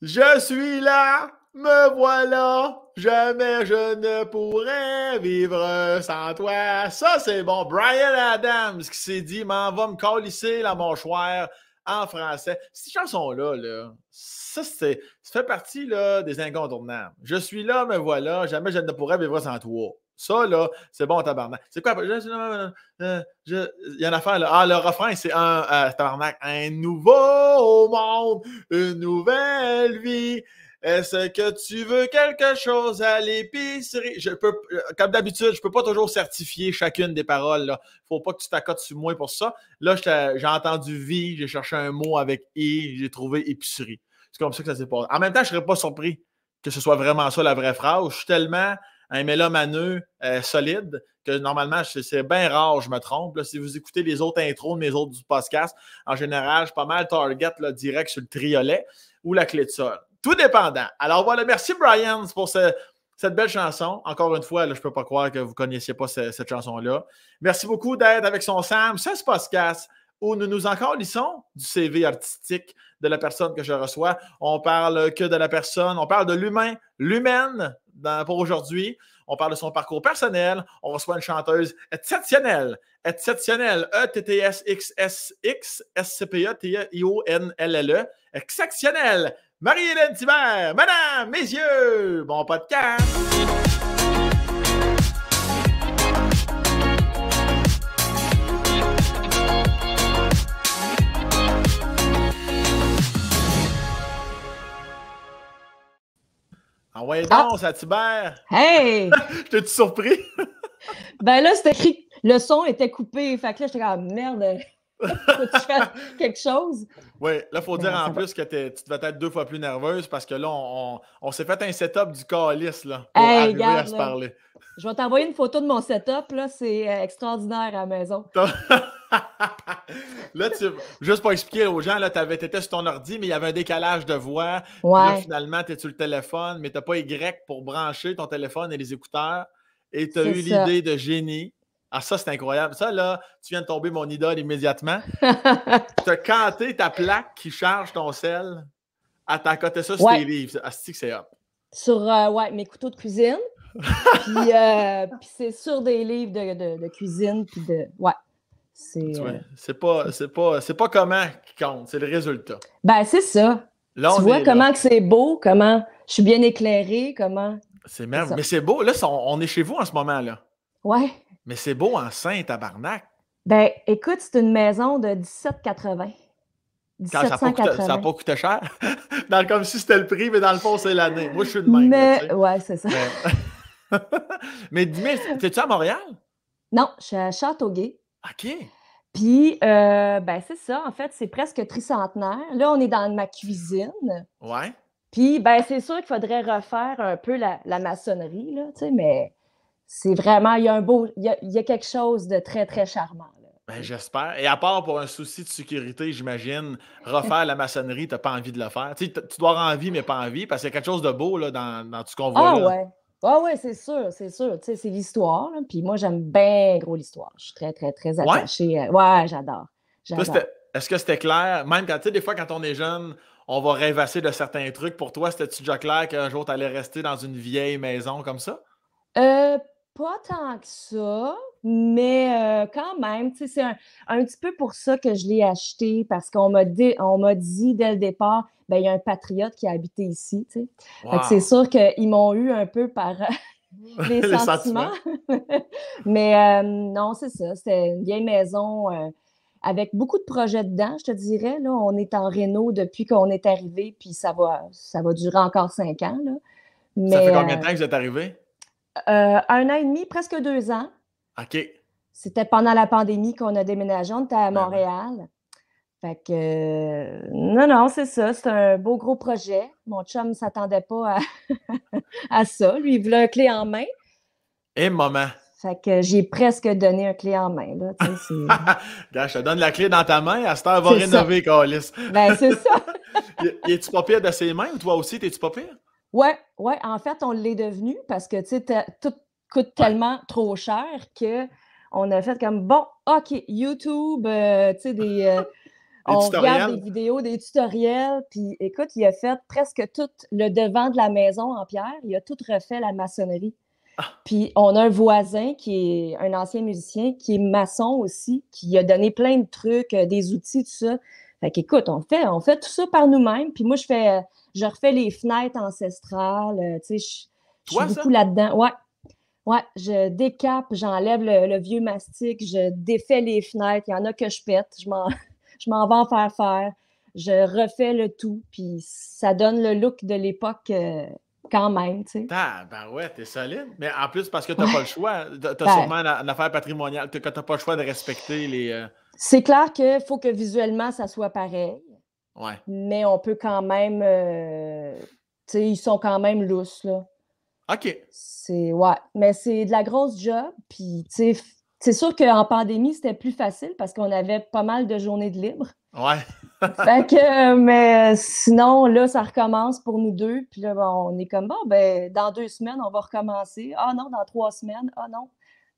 Je suis là, me voilà, jamais je ne pourrais vivre sans toi. Ça, c'est bon. Brian Adams qui s'est dit M'en va me colisser la mâchoire en français. Ces chansons-là, là, ça, c'est, ça fait partie là, des incontournables. Je suis là, me voilà, jamais je ne pourrais vivre sans toi. Ça, là, c'est bon, tabarnak. C'est quoi? il y a une affaire, là. Ah, le refrain, c'est un euh, tabarnak. Un nouveau monde, une nouvelle vie. Est-ce que tu veux quelque chose à l'épicerie? Je peux, comme d'habitude, je peux pas toujours certifier chacune des paroles. Là. Faut pas que tu t'accotes sur moi pour ça. Là, j'ai entendu vie, j'ai cherché un mot avec i, j'ai trouvé épicerie. C'est comme ça que ça s'est passé. En même temps, je serais pas surpris que ce soit vraiment ça la vraie phrase. Je suis tellement un mélomaneux euh, solide, que normalement, c'est bien rare, je me trompe. Là, si vous écoutez les autres intros de mes autres du en général, je pas mal target là, direct sur le triolet ou la clé de sol. Tout dépendant. Alors voilà, merci Brian pour cette belle chanson. Encore une fois, je ne peux pas croire que vous connaissiez pas cette chanson-là. Merci beaucoup d'être avec son Sam. Ça, c'est podcast où nous nous lissons du CV artistique de la personne que je reçois. On parle que de la personne, on parle de l'humain, l'humaine pour aujourd'hui. On parle de son parcours personnel. On reçoit une chanteuse exceptionnelle, exceptionnelle, E-T-T-S-X-S-X-S-C-P-E-T-I-O-N-L-L-E, e e, exceptionnelle, Marie-Hélène Thibert, Madame, Messieurs, bon podcast! Envoyez ah ah! donc, ah. ça tibère! Hey! T'es-tu surpris? ben là, c'était le son était coupé. Fait que là, j'étais comme, merde, faut tu faire quelque chose. Oui, là, il faut ben, dire en plus que tu devais être deux fois plus nerveuse parce que là, on, on s'est fait un setup du calice, là, pour arriver à se parler. je vais t'envoyer une photo de mon setup, là, c'est euh, extraordinaire à la maison là, tu, juste pour expliquer aux gens, là, tu étais sur ton ordi, mais il y avait un décalage de voix. finalement, tu es sur le téléphone, mais tu pas Y pour brancher ton téléphone et les écouteurs. Et tu as eu l'idée de génie. Ah, ça, c'est incroyable. Ça, là, tu viens de tomber mon idole immédiatement. tu as canté ta plaque qui charge ton sel. À ah, côté ça sur des tes livres. Ah, que c'est Sur euh, ouais, mes couteaux de cuisine. Euh, puis, c'est sur des livres de, cuisine. Puis de, ouais. Euh, c'est pas, c'est pas, comment qui compte, c'est le résultat. Ben, c'est ça. tu vois comment c'est beau, comment je suis bien éclairée, comment. C'est merveilleux. Mais c'est beau. Là, on, est chez vous en ce moment, là. Ouais. Mais c'est beau en saint Barnac Ben, écoute, c'est une maison de 1780. 1780. ça n'a pas, coûté cher. comme si c'était le prix, mais dans le fond, c'est l'année. Moi, je suis de même. Mais, ouais, c'est ça. Mais, dis-moi, t'es-tu à Montréal? Non, je suis à Châteauguay. OK. Puis, euh, ben, c'est ça, en fait, c'est presque tricentenaire. Là, on est dans ma cuisine. Ouais. Puis, ben, c'est sûr qu'il faudrait refaire un peu la, maçonnerie, là, tu sais, mais c'est vraiment, il y a un beau, il y a, quelque chose de très, très charmant. Ben, j'espère. Et à part pour un souci de sécurité, j'imagine, refaire la maçonnerie, tu n'as pas envie de le faire. Tu, dois avoir envie, mais pas envie, parce qu'il y a quelque chose de beau là, dans, dans ce qu'on voit. Ah, ouais. Ah oui, c'est sûr, c'est sûr. Tu sais, c'est l'histoire. Puis moi, j'aime bien gros l'histoire. Je suis très, très, très attachée. Euh, ouais, j'adore. Est-ce que c'était clair? Même quand, tu sais, des fois, quand on est jeune, on va rêvasser de certains trucs. Pour toi, c'était-tu déjà clair qu'un jour, tu allais rester dans une vieille maison comme ça? Euh, pas tant que ça. Mais euh, quand même, c'est un, petit peu pour ça que je l'ai acheté, parce qu'on m'a dit, dit, dès le départ, ben, il y a un patriote qui a habité ici. C'est sûr qu'ils m'ont eu un peu par euh, les, sentiments. Mais euh, non, c'est ça. c'est une vieille maison avec beaucoup de projets dedans, je te dirais. Là. On est en réno depuis qu'on est arrivé, puis ça va, ça va durer encore cinq ans. ça fait combien de temps que vous êtes arrivé? un an et demi, presque deux ans. OK. C'était pendant la pandémie qu'on a déménagé. On était à ben Montréal. Fait que, euh, non, non, c'est ça. C'est un beau gros projet. Mon chum ne s'attendait pas à, ça. Lui, il voulait un clé en main. Et eh, maman. Fait que j'ai presque donné un clé en main. Là. je te donne la clé dans ta main. À cette heure, va rénover, ben, c'est ça. Es-tu pas pire de ses mains ou toi aussi, t'es-tu pas pire? Ouais, ouais. En fait, on l'est devenu parce que, tu sais, tout coûte tellement trop cher que on a fait comme bon, OK, YouTube, euh, tu sais, des. Euh, on regarde des vidéos, des tutoriels. Puis écoute, il a fait presque tout le devant de la maison en pierre. Il a tout refait la maçonnerie. Ah. Puis on a un voisin qui est un ancien musicien, qui est maçon aussi, qui a donné plein de trucs, euh, des outils, tout ça. Fait qu'écoute, on fait, on fait tout ça par nous-mêmes. Puis moi, je fais, je refais les fenêtres ancestrales. Tu sais, je, suis beaucoup là-dedans. Ouais, Ouais, je décape, j'enlève le, vieux mastic, je défais les fenêtres. Il y en a que je pète, je m'en, je vais en faire faire. Je refais le tout, puis ça donne le look de l'époque euh, quand même, ben ouais, t'es solide. Mais en plus, parce que t'as pas le choix. T'as ben. sûrement une affaire patrimoniale, que t'as pas le choix de respecter les... Euh, C'est clair qu'il faut que visuellement, ça soit pareil. Ouais. Mais on peut quand même... Euh, ils sont quand même lousses, là. OK. C'est, ouais. Mais c'est de la grosse job. Puis, tu sais, c'est sûr qu'en pandémie, c'était plus facile parce qu'on avait pas mal de journées de libre. Ouais. fait que, mais sinon, là, ça recommence pour nous deux. Puis là, on est comme, bon, ben, dans deux semaines, on va recommencer. Ah non, dans trois semaines. Ah non.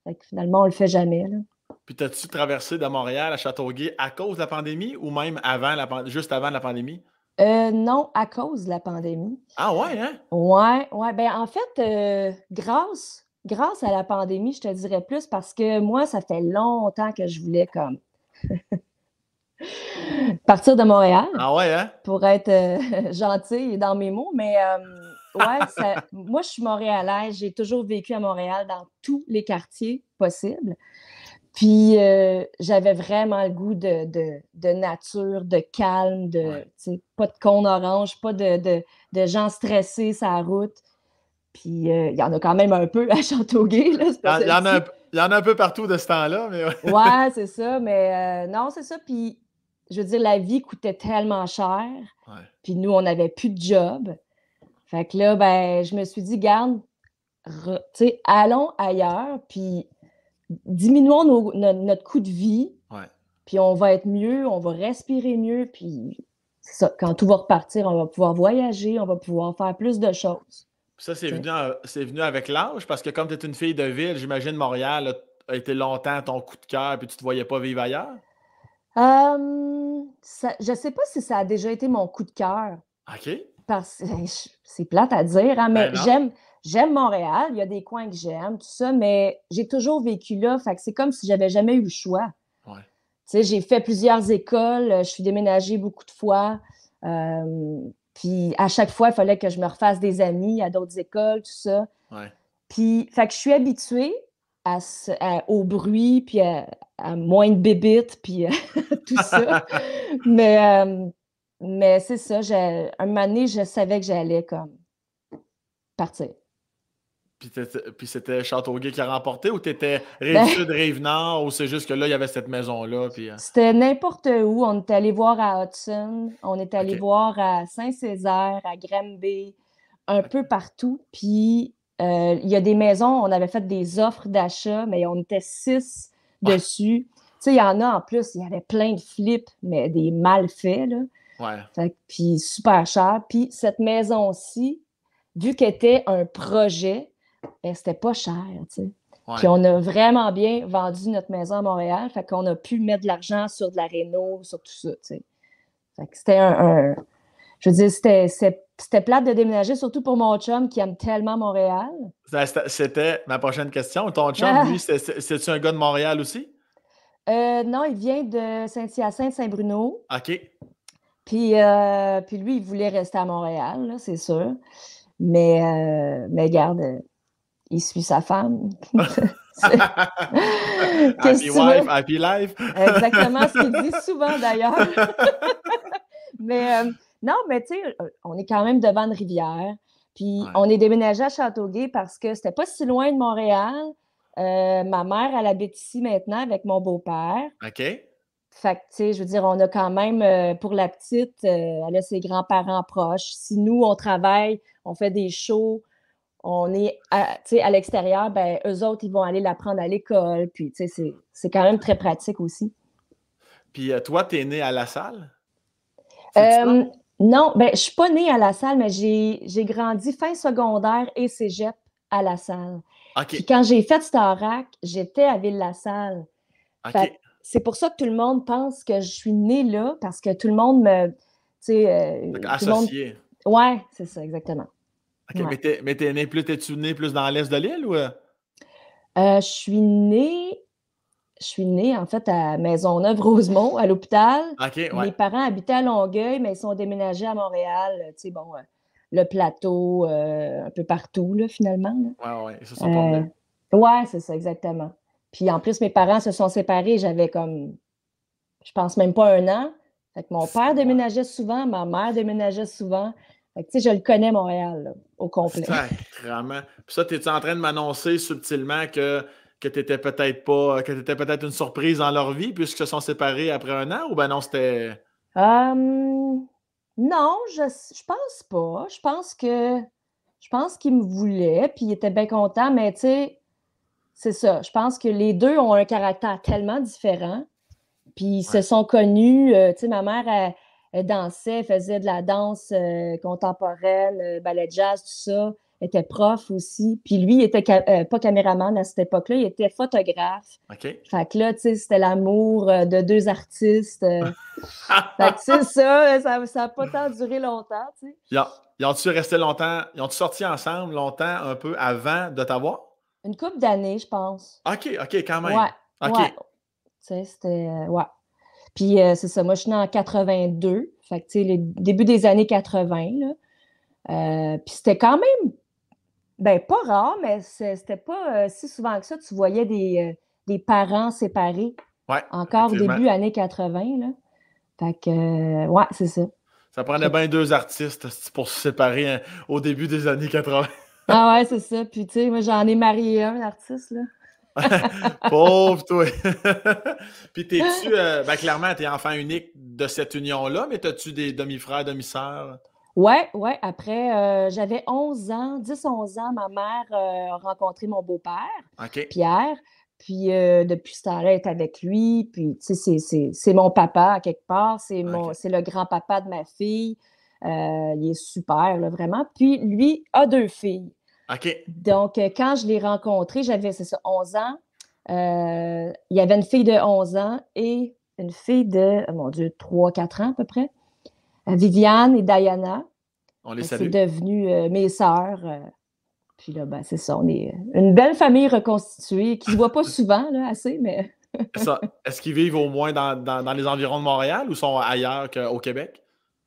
Fait finalement, on le fait jamais. Là. Puis, t'as-tu traversé de Montréal à Châteauguay à cause de la pandémie ou même avant la, juste avant la pandémie? Euh, non, à cause de la pandémie. Ah ouais, hein? Ouais, ouais. Ben, en fait, euh, grâce, grâce à la pandémie, je te dirais plus parce que moi, ça fait longtemps que je voulais comme partir de Montréal. Ah ouais, hein? Pour être euh, gentil gentille dans mes mots, mais ouais, moi, je suis montréalaise. J'ai toujours vécu à Montréal dans tous les quartiers possibles. Puis euh, j'avais vraiment le goût de, nature, de calme, de pas de con orange, pas de, gens stressés sa route. Puis euh, il y en a quand même un peu à Châteauguay. il, y en a un, y en a un peu partout de ce temps-là. Mais... Ouais, ouais c'est ça. Mais euh, non, c'est ça. Puis je veux dire, la vie coûtait tellement cher. Puis nous, on n'avait plus de job. Fait que là, ben, je me suis dit, garde, sais, allons ailleurs. Puis diminuons notre coût de vie, puis on va être mieux, on va respirer mieux, puis ça, quand tout va repartir, on va pouvoir voyager, on va pouvoir faire plus de choses. Ça, c'est venu, venu, avec l'âge, parce que comme tu es une fille de ville, j'imagine Montréal a été longtemps ton coup de cœur, puis tu ne te voyais pas vivre ailleurs? Euh, je ne sais pas si ça a déjà été mon coup de cœur. OK. Parce c'est plate à dire, hein, mais ben j'aime j'aime Montréal, il y a des coins que j'aime, tout ça, mais j'ai toujours vécu là. Fait que c'est comme si j'avais jamais eu le choix. j'ai fait plusieurs écoles, euh, je suis déménagée beaucoup de fois. Euh, puis à chaque fois, il fallait que je me refasse des amis à d'autres écoles, tout ça. Puis, fait que je suis habituée au bruit, puis à, moins de bébites, puis euh, tout ça. mais mais c'est ça, un moment donné, je savais que j'allais comme partir. Puis c'était Châteauguay qui a remporté ou tu étais sud de ben, Révenant ou c'est juste que là, il y avait cette maison-là? Euh? C'était n'importe où. On est allé voir à Hudson, on est allé voir à Saint-Césaire, à Granby, un peu partout. Puis euh, il y a des maisons, on avait fait des offres d'achat, mais on était six dessus. Tu sais, il y en a en plus, il y avait plein de flips, mais des mal faits, Ouais. puis super cher. Puis cette maison-ci, vu qu'elle était un projet, ben, c'était pas cher, tu sais. Puis on a vraiment bien vendu notre maison à Montréal, fait qu'on a pu mettre de l'argent sur de la réno, sur tout ça, tu sais. Fait que c'était un, Je veux dire, c'était, c'était plate de déménager, surtout pour mon chum qui aime tellement Montréal. C'était ma prochaine question. Ton chum, ah. lui, c'est-tu un gars de Montréal aussi? Euh, non, il vient de Saint-Hyacinthe-Saint-Bruno. OK. Puis, euh, puis lui, il voulait rester à Montréal, c'est sûr. Mais, euh, mais garde, euh, il suit sa femme. happy wife, happy life. Exactement ce qu'il dit souvent d'ailleurs. mais euh, non, mais tu sais, euh, on est quand même devant une rivière. Puis on est déménagé à Châteauguay parce que c'était pas si loin de Montréal. Euh, ma mère, elle habite ici maintenant avec mon beau-père. OK. Fait que, tu sais, je veux dire, on a quand même, pour la petite, elle a ses grands-parents proches. Si nous, on travaille, on fait des shows, on est à, à l'extérieur, ben, eux autres, ils vont aller l'apprendre à l'école. Puis, mm. c'est quand même très pratique aussi. Puis, euh, toi, tu es né à la salle? Euh, non, ben, je suis pas née à la salle, mais j'ai grandi fin secondaire et cégep à la salle. Puis, quand j'ai fait Starac, j'étais à Ville-la-Salle. C'est pour ça que tout le monde pense que je suis née là, parce que tout le monde me. Euh, tout Ouais, c'est ça, exactement. Ok, Mais, t'es né, plus, t'es-tu né plus dans l'est de l'île ou? Euh? Euh, je suis née, je suis née en fait à Maisonneuve-Rosemont, à l'hôpital. Mes parents habitaient à Longueuil, mais ils sont déménagés à Montréal. Tu sais, bon, euh, le plateau, un peu partout, là, finalement. Oui, Ouais, ils se sont Ouais, c'est ça, exactement. Puis en plus, mes parents se sont séparés, j'avais comme, je pense même pas un an. mon père déménageait souvent, ma mère déménageait souvent. Fait que, je le connais, Montréal, au complet. vraiment. Puis ça, tu étais en train de m'annoncer subtilement que, que t'étais peut-être pas, que t'étais peut-être une surprise dans leur vie puisqu'ils se sont séparés après un an ou ben non, c'était. Hum, non, je, je pense pas. Je pense que. Je pense qu'ils me voulaient, puis ils étaient bien contents, mais tu sais, c'est ça. Je pense que les deux ont un caractère tellement différent. Puis ils se sont connus. Euh, tu sais, ma mère, a... Elle dansait, faisait de la danse euh, contemporaine, euh, ballet jazz, tout ça. était prof aussi. Puis lui, il était euh, pas caméraman à cette époque-là, il était photographe. OK. Fait que là, tu sais, c'était l'amour de deux artistes. fait que c'est ça, ça n'a pas tant duré longtemps, tu sais. Ils ont-tu resté longtemps, ils ont-tu sorti ensemble longtemps, un peu avant de t'avoir? Une couple d'années, je pense. OK, OK, quand même. Ouais. Tu sais, c'était. Ouais. Puis euh, c'est ça, moi je suis né en 82, fait que tu début des années 80. Là. Euh, puis c'était quand même, ben pas rare, mais c'était pas euh, si souvent que ça, tu voyais des, parents séparés. Ouais, encore début années 80. Là. Fait que, ouais, c'est ça. Ça prenait bien deux artistes pour se séparer hein, au début des années 80. ah ouais, c'est ça. Puis tu sais, moi j'en ai marié un, artiste, là. Pauvre toi! Puis t'es-tu, euh, ben, clairement, t'es enfant unique de cette union-là, mais as tu des demi-frères, demi-sœurs? Ouais, ouais. Après, euh, j'avais 11 ans, 10-11 ans, ma mère euh, a rencontré mon beau-père, Pierre. Puis euh, depuis ce est avec lui. Puis, tu sais, c'est mon papa quelque part. C'est le grand-papa de ma fille. il est super, vraiment. Puis lui a deux filles. OK. Donc, euh, quand je l'ai rencontré, j'avais, c'est ça, 11 ans. Euh, il y avait une fille de 11 ans et une fille de, oh mon Dieu, 3-4 ans à peu près. Euh, Viviane et Diana. On les salue. C'est devenu mes sœurs. puis là, ben, c'est ça, on est une belle famille reconstituée qui ne se voit pas souvent, là, assez, mais. Est-ce qu'ils vivent au moins dans, dans, les environs de Montréal ou sont ailleurs qu'au Québec?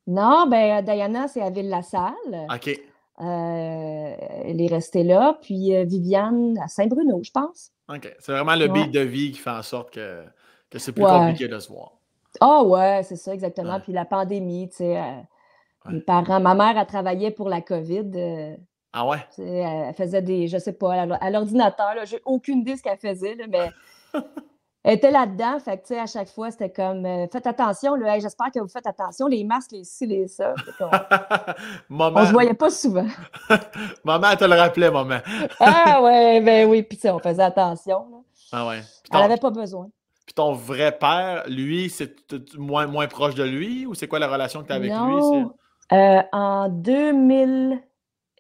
Non, ben Diana, c'est à Ville-la-Salle. OK. Euh, elle est restée là. Puis euh, Viviane à Saint-Bruno, je pense. OK. C'est vraiment le ouais. de vie qui fait en sorte que, c'est plus compliqué de se voir. Ah ouais, c'est ça, exactement. Puis la pandémie, tu sais, euh, mes parents, ma mère, elle travaillait pour la COVID. Ah ouais? Elle faisait des, je sais pas, à l'ordinateur, j'ai aucune idée ce qu'elle faisait, mais Elle était là-dedans, fait que, tu sais, à chaque fois, c'était comme, euh, faites attention, là, j'espère que vous faites attention, les masques, les ci, les ça. On, maman... se voyait pas souvent. maman, elle te le rappelait, maman. ah ouais, ben oui, puis on faisait attention. Ah ouais. On Elle n'avait pas besoin. Puis ton vrai père, lui, c'est moins, moins proche de lui, ou c'est quoi la relation que tu as avec lui? Euh, en, 2000...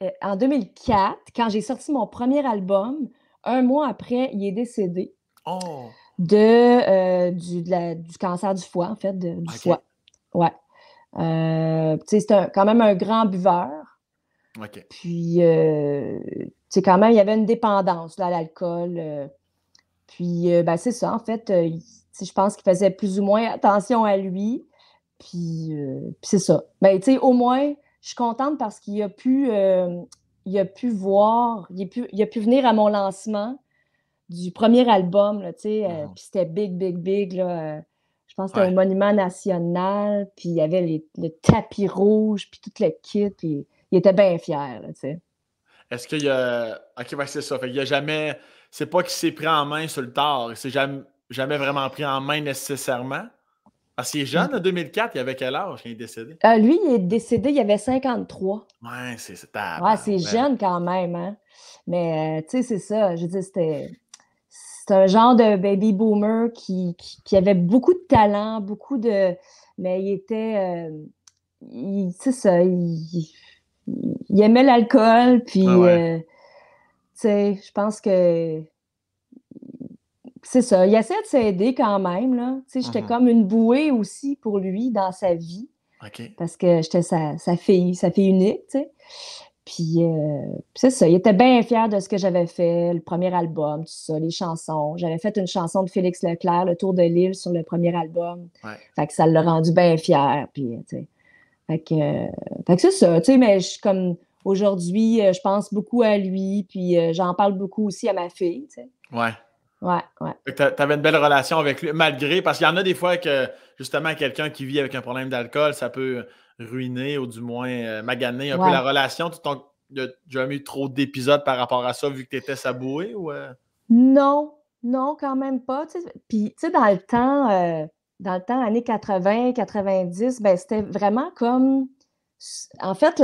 Euh, en 2004, quand j'ai sorti mon premier album, un mois après, il est décédé. Oh! de, euh, du, la, du, cancer du foie, en fait, du ah, foie. Ouais. Euh, c'est quand même un grand buveur. OK. Puis, euh, sais quand même, il y avait une dépendance là, à l'alcool. Euh. puis, ben, c'est ça, en fait. je pense qu'il faisait plus ou moins attention à lui. Puis, c'est ça. Ben, tu sais, au moins, je suis contente parce qu'il a pu il a pu voir, il il a pu venir à mon lancement, du premier album, tu sais. Euh, ah. Puis c'était big, big, big, là. Euh, je pense que c'était un Monument National, puis il y avait le tapis rouge, puis tout le kit, puis il était bien fier, tu sais. Est-ce qu'il y a. Ok, c'est ça. Fait il n'y a jamais. C'est pas qu'il s'est pris en main sur le tard. Il s'est jamais, jamais vraiment pris en main nécessairement. Parce qu'il jeune, mm. en 2004, il avait quel âge quand il est décédé? Euh, lui, il est décédé, il avait 53. Ouais, c'est c'est jeune quand même, hein? Mais, tu sais, c'est ça. Je veux dire, c'était c'est un genre de baby boomer qui, avait beaucoup de talent, beaucoup de. Mais il était. Euh, tu sais ça, il, aimait l'alcool, puis. Ah euh, tu sais, je pense que. C'est ça, il essaie de s'aider quand même, là. Tu sais, j'étais mhm. comme une bouée aussi pour lui dans sa vie. Parce que j'étais sa, fille, sa fille unique, tu sais. Euh, puis, c'est ça, il était bien fier de ce que j'avais fait, le premier album, tout ça, les chansons. J'avais fait une chanson de Félix Leclerc, Le Tour de l'île, sur le premier album. Fait que ça l'a rendu bien fier. Puis, euh, fait que, c'est ça, tu sais, mais je comme aujourd'hui, euh, je pense beaucoup à lui, puis j'en parle beaucoup aussi à ma fille, tu sais. Ouais. Ouais, ouais. Tu avais une belle relation avec lui, malgré, parce qu'il y en a des fois que, justement, quelqu'un qui vit avec un problème d'alcool, ça peut ruiné ou du moins euh, magané un peu la relation? Tu n'as jamais eu trop d'épisodes par rapport à ça vu que tu étais saboué? Ou, euh? Non, non, quand même pas. Puis, tu sais, dans le temps, euh, dans le temps, années 80, 90, ben, c'était vraiment comme. En fait,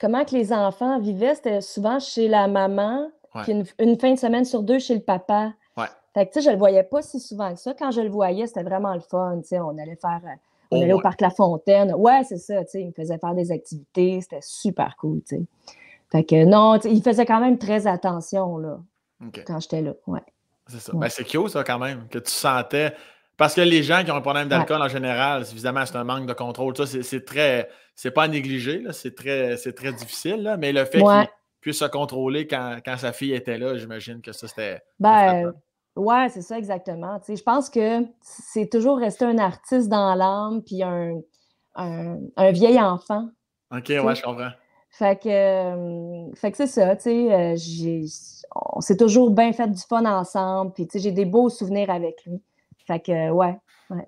comment que les enfants vivaient, c'était souvent chez la maman, puis une, fin de semaine sur deux chez le papa. Fait que, tu sais, je le voyais pas si souvent que ça. Quand je le voyais, c'était vraiment le fun. Tu sais, on allait faire on allait au parc La Fontaine. Ouais, c'est ça, tu sais, il me faisait faire des activités, c'était super cool, tu sais. Fait que non, il faisait quand même très attention, là, quand j'étais là, ouais. C'est ça. Ben, c'est cute, ça, quand même, que tu sentais... Parce que les gens qui ont un problème d'alcool en général, évidemment, c'est un manque de contrôle. Ça, c'est très... C'est pas à négliger, C'est très, c'est très difficile, là, Mais le fait qu'il puisse se contrôler quand, sa fille était là, j'imagine que ça, c'était... Ouais, c'est ça exactement. je pense que c'est toujours resté un artiste dans l'âme, puis un, vieil enfant. OK, oui, je comprends. Euh, fait que, c'est ça, tu sais, euh, on s'est toujours bien fait du fun ensemble, puis j'ai des beaux souvenirs avec lui. Fait que, ouais.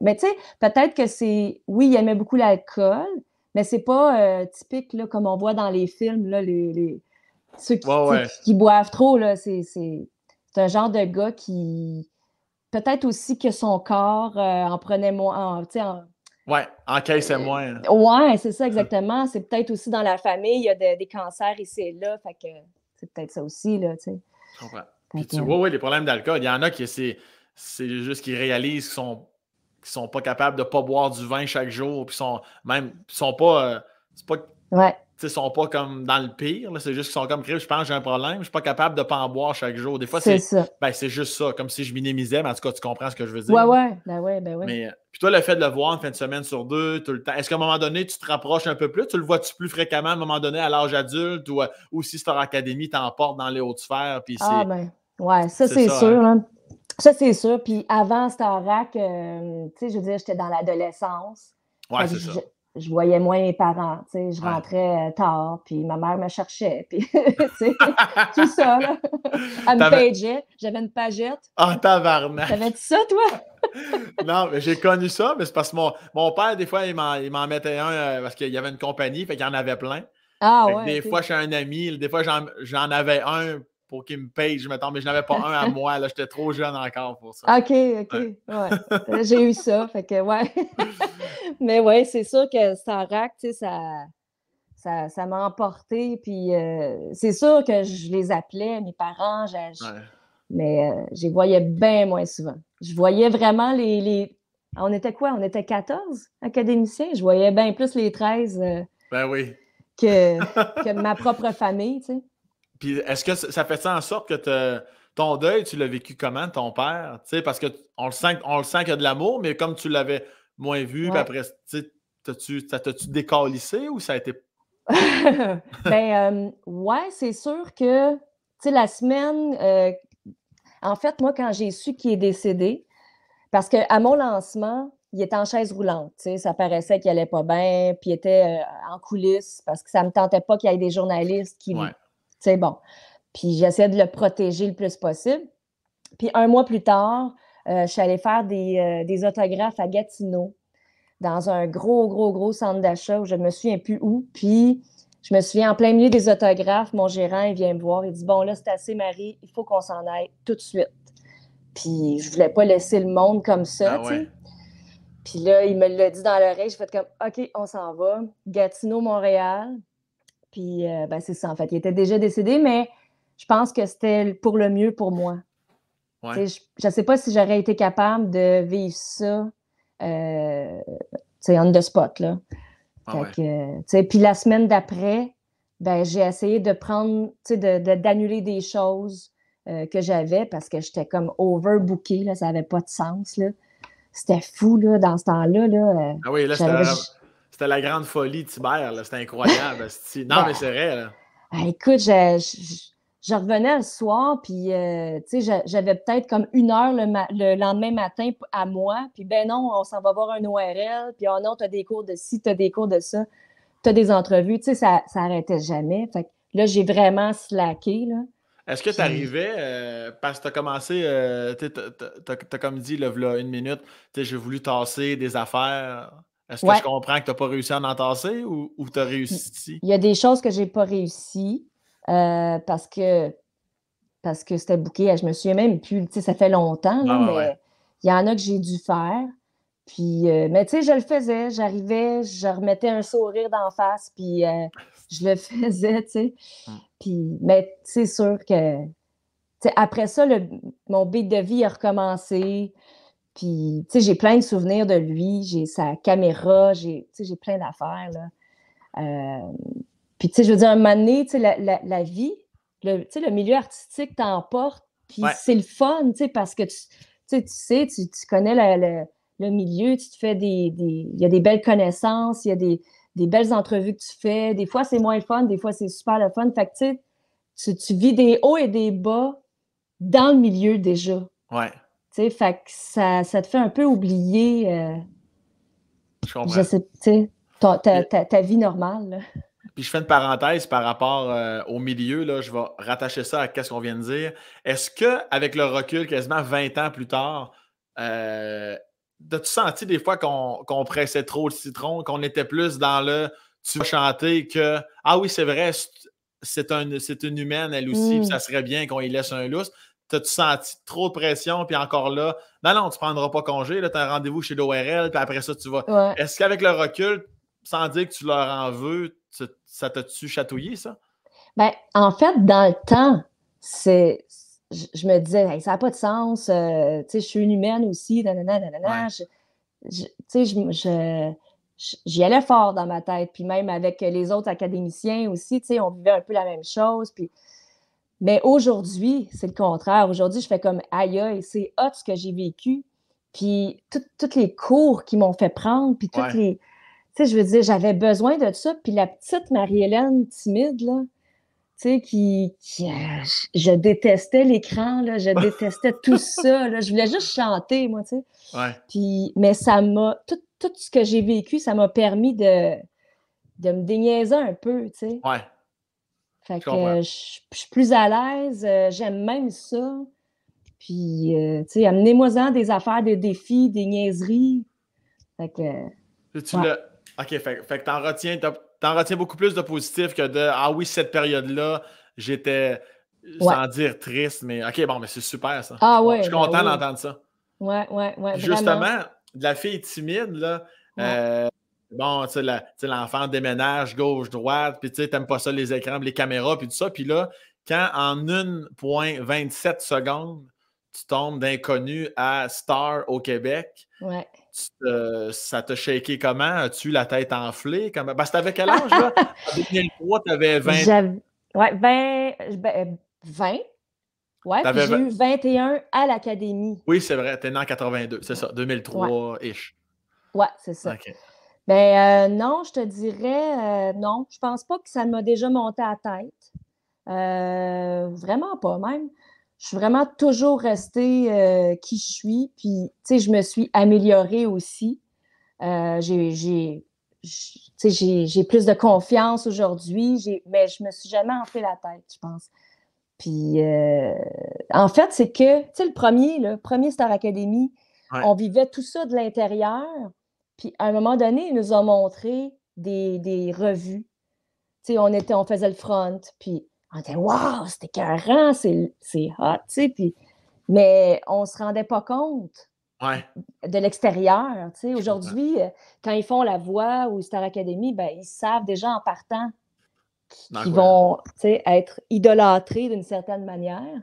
Mais tu sais, peut-être que c'est, oui, il aimait beaucoup l'alcool, mais c'est pas euh, typique, là, comme on voit dans les films, les, ceux qui, boivent trop, là, c'est, c'est un genre de gars qui. Peut-être aussi que son corps euh, en prenait moins. En, Ouais, c'est moins. Euh, ouais, c'est ça hum. exactement. C'est peut-être aussi dans la famille, il y a des cancers ici et là. Fait que c'est peut-être ça aussi, là, tu sais. Puis tu vois, oui, les problèmes d'alcool, il y en a qui c'est, juste qu'ils réalisent qu'ils sont, sont pas capables de pas boire du vin chaque jour, puis sont même sont pas. Euh, pas ouais ne sont pas comme dans le pire. C'est juste qu'ils sont comme, je pense j'ai un problème, je suis pas capable de pas en boire chaque jour. Des fois, c'est ben, juste ça, comme si je minimisais, mais en tout cas, tu comprends ce que je veux dire. Ouais, ouais, ben ouais, ben ouais. Mais, euh, puis toi, le fait de le voir une fin de semaine sur deux, tout le temps, est-ce qu'à un moment donné, tu te rapproches un peu plus? Tu le vois-tu plus fréquemment à un moment donné à l'âge adulte ou, euh, si Star Academy t'emporte dans les hautes sphères? Puis ah, ben, ouais, ça, c'est sûr. Hein. Ça, c'est sûr. Puis avant Starac, euh, tu sais, je veux dire, j'étais dans l'adolescence. Ouais, c'est ça je voyais moins mes parents, tu sais, je rentrais euh, tard, puis ma mère me cherchait, puis tout ça, Elle me pageait, j'avais une pagette. Ah, oh, tabarnak! T'avais-tu ça, toi? non, mais j'ai connu ça, mais c'est parce que mon, père, des fois, il m'en mettait un euh, parce qu'il y avait une compagnie, fait qu'il en avait plein. Ah, ouais, des fois, j'ai un ami, des fois, j'en avais un pour qu'ils me paye, je m'attends, mais je n'avais pas un à moi. Là, j'étais trop jeune encore pour ça. OK, OK. Ouais. J'ai eu ça. Fait que, ouais. mais ouais, c'est sûr que Starac, tu sais, ça. Ça, ça m'a emporté, puis euh, c'est sûr que je les appelais, mes parents, mais euh, j'y je les voyais bien moins souvent. Je voyais vraiment les, On était quoi? On était 14 académiciens. Je voyais bien plus les 13 euh, ben oui. que, que ma propre famille, tu sais. Puis est-ce que ça fait ça en sorte que ton deuil, tu l'as vécu comment, ton père? parce qu'on le sent, on le sent qu'il y a de l'amour, mais comme tu l'avais moins vu, puis après, t'as-tu, ça t'as-tu décalissé ou ça a été. ben, euh, ouais, c'est sûr que, tu sais, la semaine, euh, en fait, moi, quand j'ai su qu'il est décédé, parce qu'à mon lancement, il était en chaise roulante. Ça paraissait qu'il n'allait pas bien, puis il était euh, en coulisses parce que ça ne me tentait pas qu'il y ait des journalistes qui, c'est bon. Puis j'essaie de le protéger le plus possible. Puis un mois plus tard, euh, je suis allée faire euh, des, autographes à Gatineau, dans un gros, gros, gros centre d'achat où je ne me souviens plus où. Puis je me souviens, en plein milieu des autographes, mon gérant, il vient me voir, il dit Bon, là, c'est assez, Marie, il faut qu'on s'en aille tout de suite. Puis je ne voulais pas laisser le monde comme ça, ah Puis là, il me l'a dit dans l'oreille, j'ai fait comme OK, on s'en va. Gatineau, Montréal. Puis, euh, ben, c'est ça, en fait. Il était déjà décédé, mais je pense que c'était pour le mieux pour moi. Je ne sais pas si j'aurais été capable de vivre ça, euh, on the spot, là. Ah puis la semaine d'après, ben, j'ai essayé de prendre, d'annuler de, de, des choses euh, que j'avais parce que j'étais comme overbookée, là, ça n'avait pas de sens, là. C'était fou, là, dans ce temps-là, là. Euh, ah oui, là, c'était c'était la grande folie de Tibère, c'était incroyable. non, mais c'est vrai. Ben, écoute, je, revenais le soir, puis euh, j'avais peut-être comme une heure le, lendemain matin à moi, puis ben non, on s'en va voir un ORL, puis oh non, t'as des cours de ci, t'as des cours de ça, t'as des entrevues, tu sais, ça, ça arrêtait jamais. Fait là, j'ai vraiment slacké, Est-ce que tu arrivais, euh, parce que euh, tu as commencé, tu as, comme dit, là, une minute, j'ai voulu tasser des affaires. Est-ce que je comprends que tu n'as pas réussi à en entasser ou, tu as réussi? Il y a des choses que je n'ai pas réussi euh, parce que parce que c'était bouquet. Je me suis même plus, tu sais, ça fait longtemps, ah, mais il y en a que j'ai dû faire. Puis, euh, mais tu sais, je le faisais, j'arrivais, je remettais un sourire d'en face, puis euh, je le faisais, tu sais. Hum. Puis, mais c'est sûr que, tu sais, après ça, le, mon beat de vie a recommencé. Puis, tu sais, j'ai plein de souvenirs de lui, j'ai sa caméra, j'ai, plein d'affaires, euh, puis, tu sais, je veux dire, un moment donné, tu sais, la, vie, le, le milieu artistique t'emporte, puis c'est le fun, tu sais, parce que tu, tu sais, tu, connais le, milieu, tu te fais des... Il y a des belles connaissances, il y a des, belles entrevues que tu fais. Des fois, c'est moins fun, des fois, c'est super le fun. Fait que, tu tu vis des hauts et des bas dans le milieu déjà. Ouais. Tu sais, ça, te fait un peu oublier. Euh, ta, vie normale. Puis je fais une parenthèse par rapport euh, au milieu, là, je vais rattacher ça à ce qu'on vient de dire. Est-ce que, avec le recul, quasiment 20 ans plus tard, euh, as-tu senti des fois qu'on pressait trop le citron, qu'on était plus dans le tu vas chanter que Ah oui, c'est vrai, c'est un, une humaine, elle aussi, hmm. ça serait bien qu'on y laisse un lousse. T'as-tu senti trop de pression, puis encore là, non, non, tu prendras pas congé, là, t'as un rendez-vous chez l'ORL, puis après ça, tu vas. Est-ce qu'avec le recul, sans dire que tu leur en veux, ça t'a-tu chatouillé, ça? Ben, en fait, dans le temps, c'est. Je, me disais, ça n'a pas de sens, euh, tu sais, je suis une humaine aussi, nanana, nanana. tu sais, je j'y allais fort dans ma tête. Puis même avec les autres académiciens aussi, tu sais, on vivait un peu la même chose. Puis mais aujourd'hui, c'est le contraire. Aujourd'hui, je fais comme aïe, et c'est hot ce que j'ai vécu. Puis tous les cours qui m'ont fait prendre, puis toutes les. Tu sais, je veux dire, j'avais besoin de ça. Puis la petite Marie-Hélène timide, là, tu sais, qui, euh, je détestais l'écran, là, je détestais tout ça, là, je voulais juste chanter, moi, tu sais. Ouais. mais ça m'a, tout, ce que j'ai vécu, ça m'a permis de, de me déniaiser un peu, tu sais. Ouais. Fait je que je, suis plus à l'aise, euh, j'aime même ça. Puis, euh, tu sais, amenez-moi-en des affaires, de défis, des niaiseries. Fait que. Tu OK, fait, que t'en retiens, retiens beaucoup plus de positif que de Ah oui, cette période-là, j'étais euh, sans dire triste, mais OK, bon, mais c'est super ça. Ah ouais. je suis ben content d'entendre ça. Ouais, ouais, ouais. Justement, la fille timide, là, bon, tu sais, l'enfant déménage gauche-droite, puis tu sais, t'aimes pas ça les écrans, les caméras, puis tout ça. Puis là, quand en 1,27 secondes, tu tombes d'inconnu à Star au Québec, ça t'a shaké comment? As-tu la tête enflée? Comme... Parce ben, que t'avais quel âge, là? en 2003, t'avais 20... Ouais, 20... Ben, 20. Euh, ouais, j'ai eu 21 à l'académie. Oui, c'est vrai, t'es né en 82, c'est ça, 2003-ish. Ouais, c'est ça. OK. Bien, euh, non, je te dirais, euh, non, je pense pas que ça m'a déjà monté à la tête. Euh, vraiment pas, même. Je suis vraiment toujours restée qui je suis, puis, tu sais, je me suis améliorée aussi. j'ai j'ai plus de confiance aujourd'hui, mais je me suis jamais enflé la tête, je pense. Puis, en fait, c'est que, tu sais, le premier, le premier Star Academy, on vivait tout ça de l'intérieur. Puis à un moment donné, ils nous ont montré des, revues. Tu on, on faisait le front, puis on était « Wow, c'était carrément, c'est hot! » Mais on ne se rendait pas compte de l'extérieur. Aujourd'hui, euh, quand ils font la voix ou Star Academy, ben, ils savent déjà en partant qu'ils vont être idolâtrés d'une certaine manière.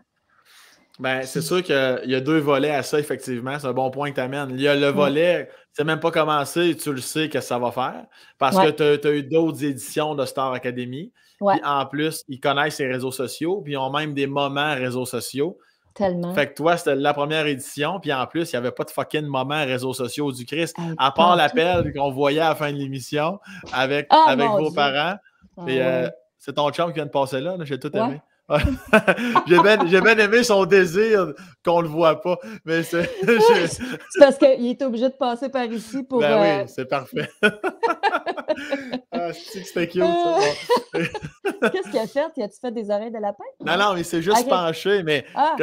Ben, c'est sûr qu'il y a deux volets à ça, effectivement. C'est un bon point que tu amènes. Il y a le volet, tu sais même pas commencé, tu le sais que ça va faire, parce que tu as, eu d'autres éditions de Star Academy. Puis en plus, ils connaissent les réseaux sociaux, puis ils ont même des moments réseaux sociaux. Tellement. Fait que toi, c'était la première édition, puis en plus, il n'y avait pas de fucking moment réseaux sociaux du Christ, à part l'appel qu'on voyait à la fin de l'émission avec, oh avec vos parents. Ah, euh, c'est ton chum qui vient de passer là j'ai tout aimé j'ai bien aimé son désir qu'on le voit pas. Mais c'est parce qu'il est obligé de passer par ici pour. Ben oui, euh, c'est parfait. ah, je sais que c'était cute. Euh, qu'est-ce qu'il a fait? Il a-tu fait des oreilles de lapin? Non, non, il s'est juste penché, mais ah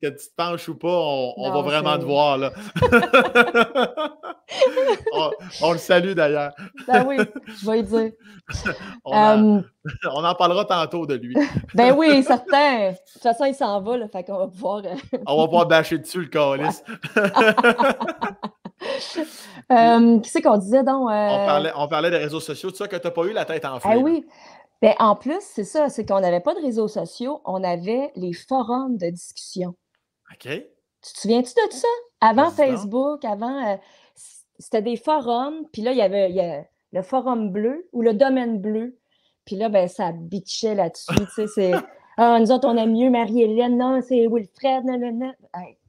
que tu te penches ou pas, on, va vraiment te voir. Là. on, le salue d'ailleurs. ben oui, je vais y dire. On, en, parlera tantôt de lui. ben oui, certain. De toute façon, il s'en va, là, fait qu'on va pouvoir. Euh, on va pouvoir bâcher dessus le calice. Um, qui c'est qu'on disait donc? Euh? On, parlait, des réseaux sociaux, tu sais que tu n'as pas eu la tête en feu. Ah oui. Ben en plus, c'est ça, c'est qu'on n'avait pas de réseaux sociaux, on avait les forums de discussion. OK. Tu te souviens-tu de ça? Avant Facebook, avant. Euh, c'était des forums, puis là, il y avait. le forum bleu ou le domaine bleu. Puis là, ben, ça bitchait là-dessus. tu sais, ah, nous autres, on aime mieux Marie-Hélène. Non, c'est Wilfred. non... »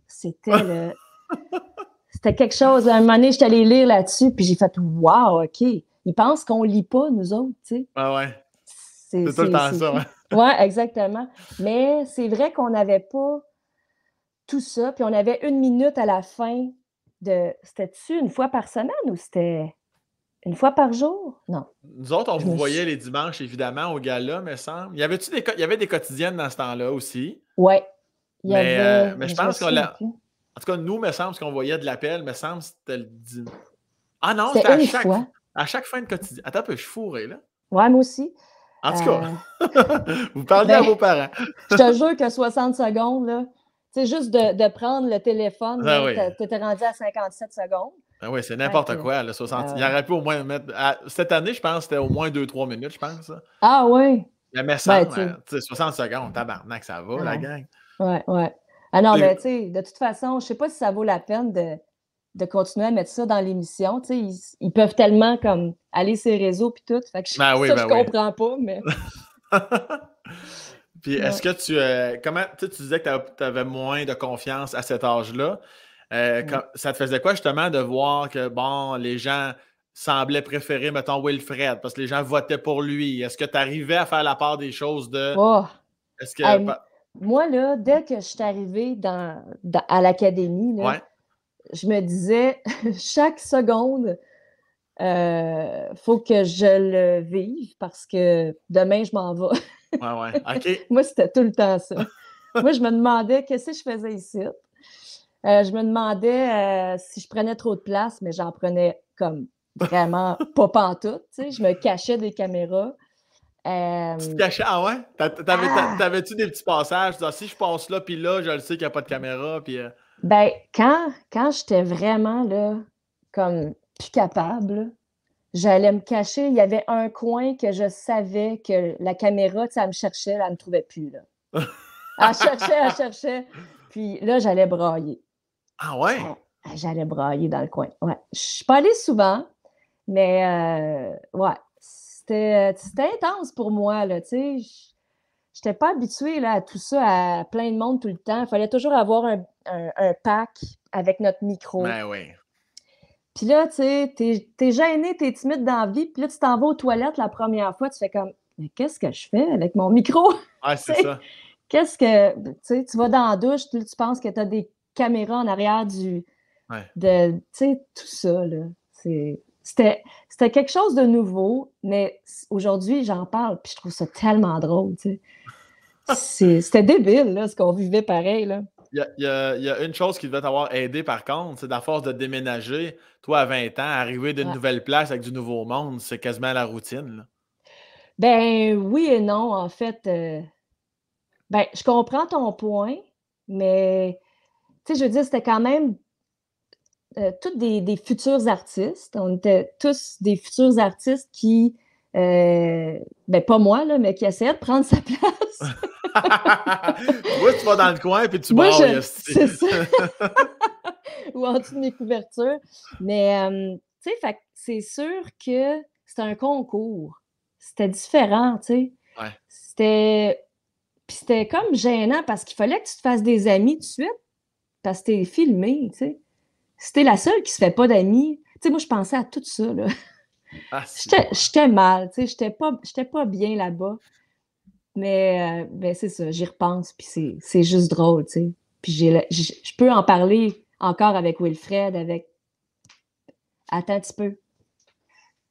c'était le... C'était quelque chose. À un moment donné, je suis allée lire là-dessus, puis j'ai fait Wow, OK. Ils pensent qu'on lit pas, nous autres, tu sais. Ah ouais. C'est tout le temps ça, ouais. ouais exactement. Mais c'est vrai qu'on n'avait pas tout ça. Puis on avait une minute à la fin de. C'était-tu une fois par semaine ou c'était une fois par jour? Non. Nous autres, on vous voyait les dimanches, évidemment, au gala, me semble. Y avait-tu y avait des quotidiennes dans ce temps-là aussi? Oui. Mais, euh, je, pense qu'on l'a. En tout cas, nous, me semble, qu'on voyait de l'appel, me semble, c'était le Ah non, c'était à chaque, fois. à chaque fin de quotidien. Attends un peu, je suis fourré, là. Ouais, moi aussi. En tout cas, euh, vous parlez à ben, vos parents. je te jure que 60 secondes, là, sais, juste de, de, prendre le téléphone, ah tu étais rendu à 57 secondes. Ah oui, c'est n'importe quoi, le 60. Euh, Il aurait pu au moins mettre. cette année, je pense, c'était au moins 2-3 minutes, je pense. Ah oui. Mais ça, ben, hein, tu sais, 60 secondes, tabarnak, ça va, la gang. Oui, oui. Ah non, mais ben, tu sais, de toute façon, je sais pas si ça vaut la peine de, de continuer à mettre ça dans l'émission. Tu sais, ils, peuvent tellement comme aller sur les réseaux puis tout. que ça, je comprends pas, mais. Puis est-ce que tu. Euh, comment tu disais que tu avais moins de confiance à cet âge-là? Euh, ça te faisait quoi justement de voir que bon, les gens semblaient préférer, mettons, Wilfred, parce que les gens votaient pour lui. Est-ce que tu arrivais à faire la part des choses de. Oh! moi, là, dès que je suis arrivée à l'académie, je me disais, chaque seconde, euh, faut que je le vive parce que demain, je m'en vais. Moi, c'était tout le temps ça. Moi, je me demandais qu'est-ce que je faisais ici. Euh, je me demandais euh, si je prenais trop de place, mais j'en prenais comme vraiment pas pantoute. Tu sais. Je me cachais des caméras. Euh, tu cachais, ah ouais? Ah! T'avais-tu des petits passages? si je passe là, puis là, je le sais qu'il n'y a pas de caméra. Puis, Ben, quand, quand j'étais vraiment là, comme plus capable, J'allais me cacher. Il y avait un coin que je savais que la caméra, ça me cherchait, elle ne me trouvait plus. Là. elle cherchait, elle cherchait. Puis là, j'allais brailler. Ah ouais? Ah, j'allais brailler dans le coin. Ouais. Je suis pas allée souvent, mais euh, ouais. C'était intense pour moi, là, tu sais. J'étais pas habituée là, à tout ça, à plein de monde tout le temps. Il fallait toujours avoir un, pack avec notre micro. Ben oui. Puis là, tu sais, t'es, gêné, t'es timide dans la vie, puis là, tu t'en vas aux toilettes la première fois, tu fais comme, mais qu'est-ce que je fais avec mon micro? Ah, c'est ça. Qu'est-ce que, tu sais, tu vas dans la douche, tu, penses que tu as des caméras en arrière du, ouais. de, tu sais, tout ça, là. c'était, c'était quelque chose de nouveau, mais aujourd'hui, j'en parle, puis je trouve ça tellement drôle, tu sais. c'était débile, là, ce qu'on vivait pareil, là. Il y, a une chose qui devait t'avoir aidé, par contre, c'est la force de déménager, toi, à 20 ans, arriver d'une nouvelle place avec du nouveau monde, c'est quasiment la routine. Là. Ben oui et non, en fait. Euh, ben, je comprends ton point, mais tu sais, je veux dire, c'était quand même euh, tous des, des, futurs artistes. On était tous des futurs artistes qui euh, ben pas moi, là, mais qui essaie de prendre sa place. moi, tu vas dans le coin puis tu moi, Ou en dessous de mes couvertures. Mais, euh, tu sais, c'est sûr que c'était un concours. C'était différent, tu sais. C'était. Puis c'était comme gênant parce qu'il fallait que tu te fasses des amis tout de suite parce que t'es filmé, tu sais. c'était la seule qui se fait pas d'amis, tu sais, moi, je pensais à tout ça, là. Ah, j'étais mal, tu sais, j'étais pas, pas bien là-bas. Mais, euh, ben, c'est ça, j'y repense, puis c'est juste drôle, tu sais. Puis je peux en parler encore avec Wilfred, avec... Attends un petit peu.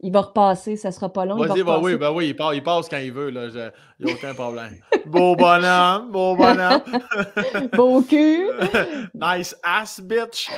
Il va repasser, ça sera pas long. Vas-y, il va ben oui, ben oui, il passe, il passe quand il veut, là. Il n'y a aucun problème. beau bonhomme, beau bonhomme. beau cul. nice ass, bitch.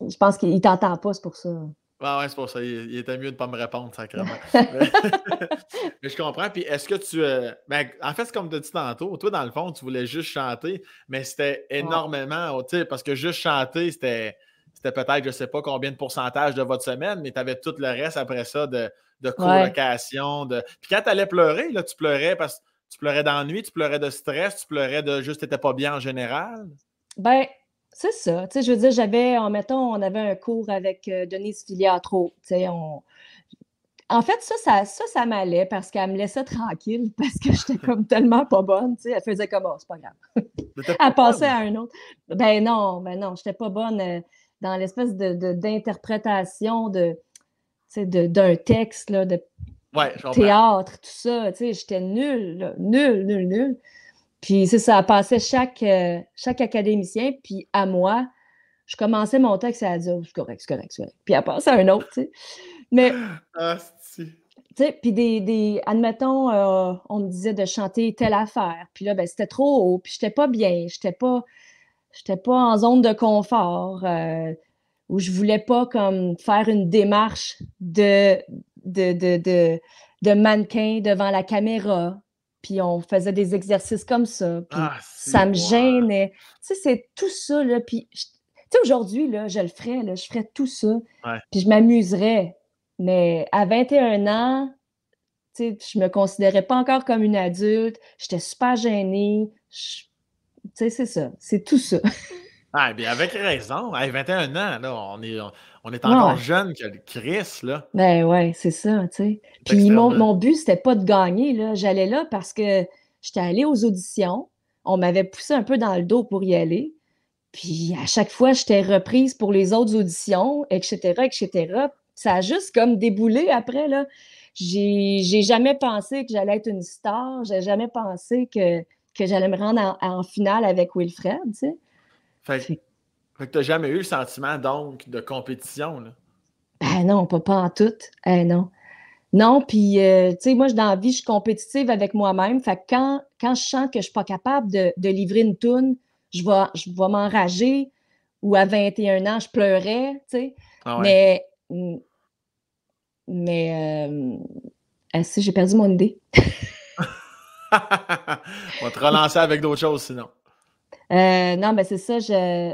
Je pense qu'il t'entend pas, c'est pour ça. Oui, ouais, c'est pour ça. Il, était mieux de ne pas me répondre, sacrément. mais, je comprends. Puis est-ce que tu. Euh, ben, en fait, c'est comme tu as dit tantôt, toi, dans le fond, tu voulais juste chanter, mais c'était énormément. Oh, parce que juste chanter, c'était c'était peut-être, je ne sais pas combien de pourcentage de votre semaine, mais tu avais tout le reste après ça de, de colocation. Puis quand tu allais pleurer, là, tu pleurais parce que tu pleurais d'ennui, tu pleurais de stress, tu pleurais de juste n'étais pas bien en général. Ben, c'est ça. Tu sais, je veux dire, j'avais, en mettons, on avait un cours avec euh, Denise Filiatro. Tu sais, on... En fait, ça, ça, m'allait parce qu'elle me laissait tranquille parce que j'étais comme tellement pas bonne. Tu sais, elle faisait comme, oh, c'est pas grave. elle passait à un autre. Ben non, ben non, j'étais pas bonne euh, dans l'espèce d'interprétation de, de, d'un texte, là, de théâtre, tout ça. Tu sais, j'étais nulle, nulle, nulle, nulle. Puis c'est ça, passait chaque, euh, chaque académicien, puis à moi, je commençais mon texte à dire c'est correct, c'est correct, c'est correct. Puis elle passait à un autre, tu sais. Mais. puis des, admettons, euh, on me disait de chanter telle affaire. Puis là, ben, c'était trop haut, puis j'étais pas bien, j'étais pas, j'étais pas en zone de confort, euh, où je voulais pas comme faire une démarche de, de mannequin devant la caméra puis on faisait des exercices comme ça, ah, ça me gênait. Tu sais, c'est tout ça, là, puis... Tu sais, aujourd'hui, là, je le ferais, je ferais tout ça, puis je m'amuserais. Mais à 21 ans, tu sais, je me considérais pas encore comme une adulte, j'étais super gênée, tu sais, c'est ça, c'est tout ça. ah, eh bien, avec raison. À 21 ans, là, on est... On est encore jeune que Chris, là. Ben ouais, c'est ça, tu sais. Puis mon, mon, but, c'était pas de gagner, là. J'allais là parce que j'étais allée aux auditions. On m'avait poussé un peu dans le dos pour y aller. Puis à chaque fois, j'étais reprise pour les autres auditions, etc., etc. Ça a juste comme déboulé après, là. J'ai jamais pensé que j'allais être une star. J'ai jamais pensé que, que j'allais me rendre en, finale avec Wilfred, tu sais. Fait que tu n'as jamais eu le sentiment, donc, de compétition, là. Ben non, pas, pas en tout. Ah non. Non, puis, euh, tu sais, moi, dans la vie, je suis compétitive avec moi-même. Fait que quand, quand je sens que je suis pas capable de, livrer une toune, je vais, je vais m'enrager. Ou à 21 ans, je pleurais, tu sais. Ah mais, mais, euh, si, j'ai perdu mon idée. On va te relancer avec d'autres choses sinon. Euh, non, mais c'est ça. Je,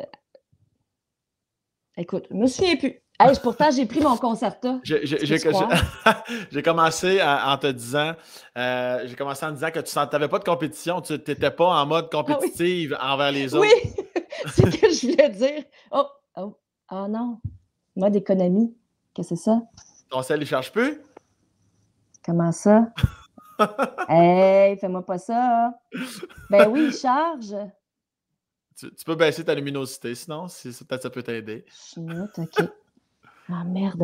Écoute, je me souviens plus. pourtant, j'ai pris mon concerto. J'ai commencé en te disant, euh, j'ai commencé en disant que tu n'avais pas de compétition, tu n'étais pas en mode ah compétitive envers les autres. Oui, c'est ce que je voulais dire. Oh, oh, oh non, mode économie, qu'est-ce que c'est ça? Ton sel, il charge plus? Comment ça? hey, fais-moi pas ça. Ben oui, il charge. Tu, peux baisser ta luminosité, sinon, si, peut ça peut t'aider. OK. Ah, merde.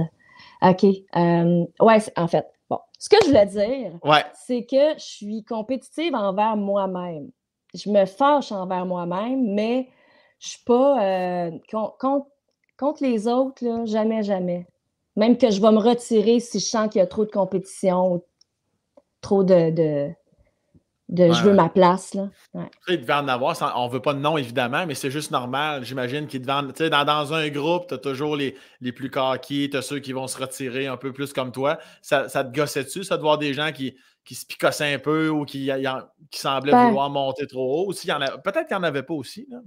OK. Euh, ouais, en fait, bon. Ce que je voulais dire, c'est que je suis compétitive envers moi-même. Je me fâche envers moi-même, mais je suis pas euh, contre, les autres, jamais, jamais. Même que je vais me retirer si je sens qu'il y a trop de compétition, trop de de je veux ma place. Là. Ouais. en avoir, on ne veut pas de nom évidemment, mais c'est juste normal. J'imagine qu'ils devait dans, un groupe, tu as toujours les, plus coquilles, tu as ceux qui vont se retirer un peu plus comme toi. Ça, te gossait dessus, ça, de voir des gens qui, qui se picossaient un peu ou qui, qui semblaient ben vouloir monter trop haut. Peut-être qu'il n'y en avait pas aussi. Là,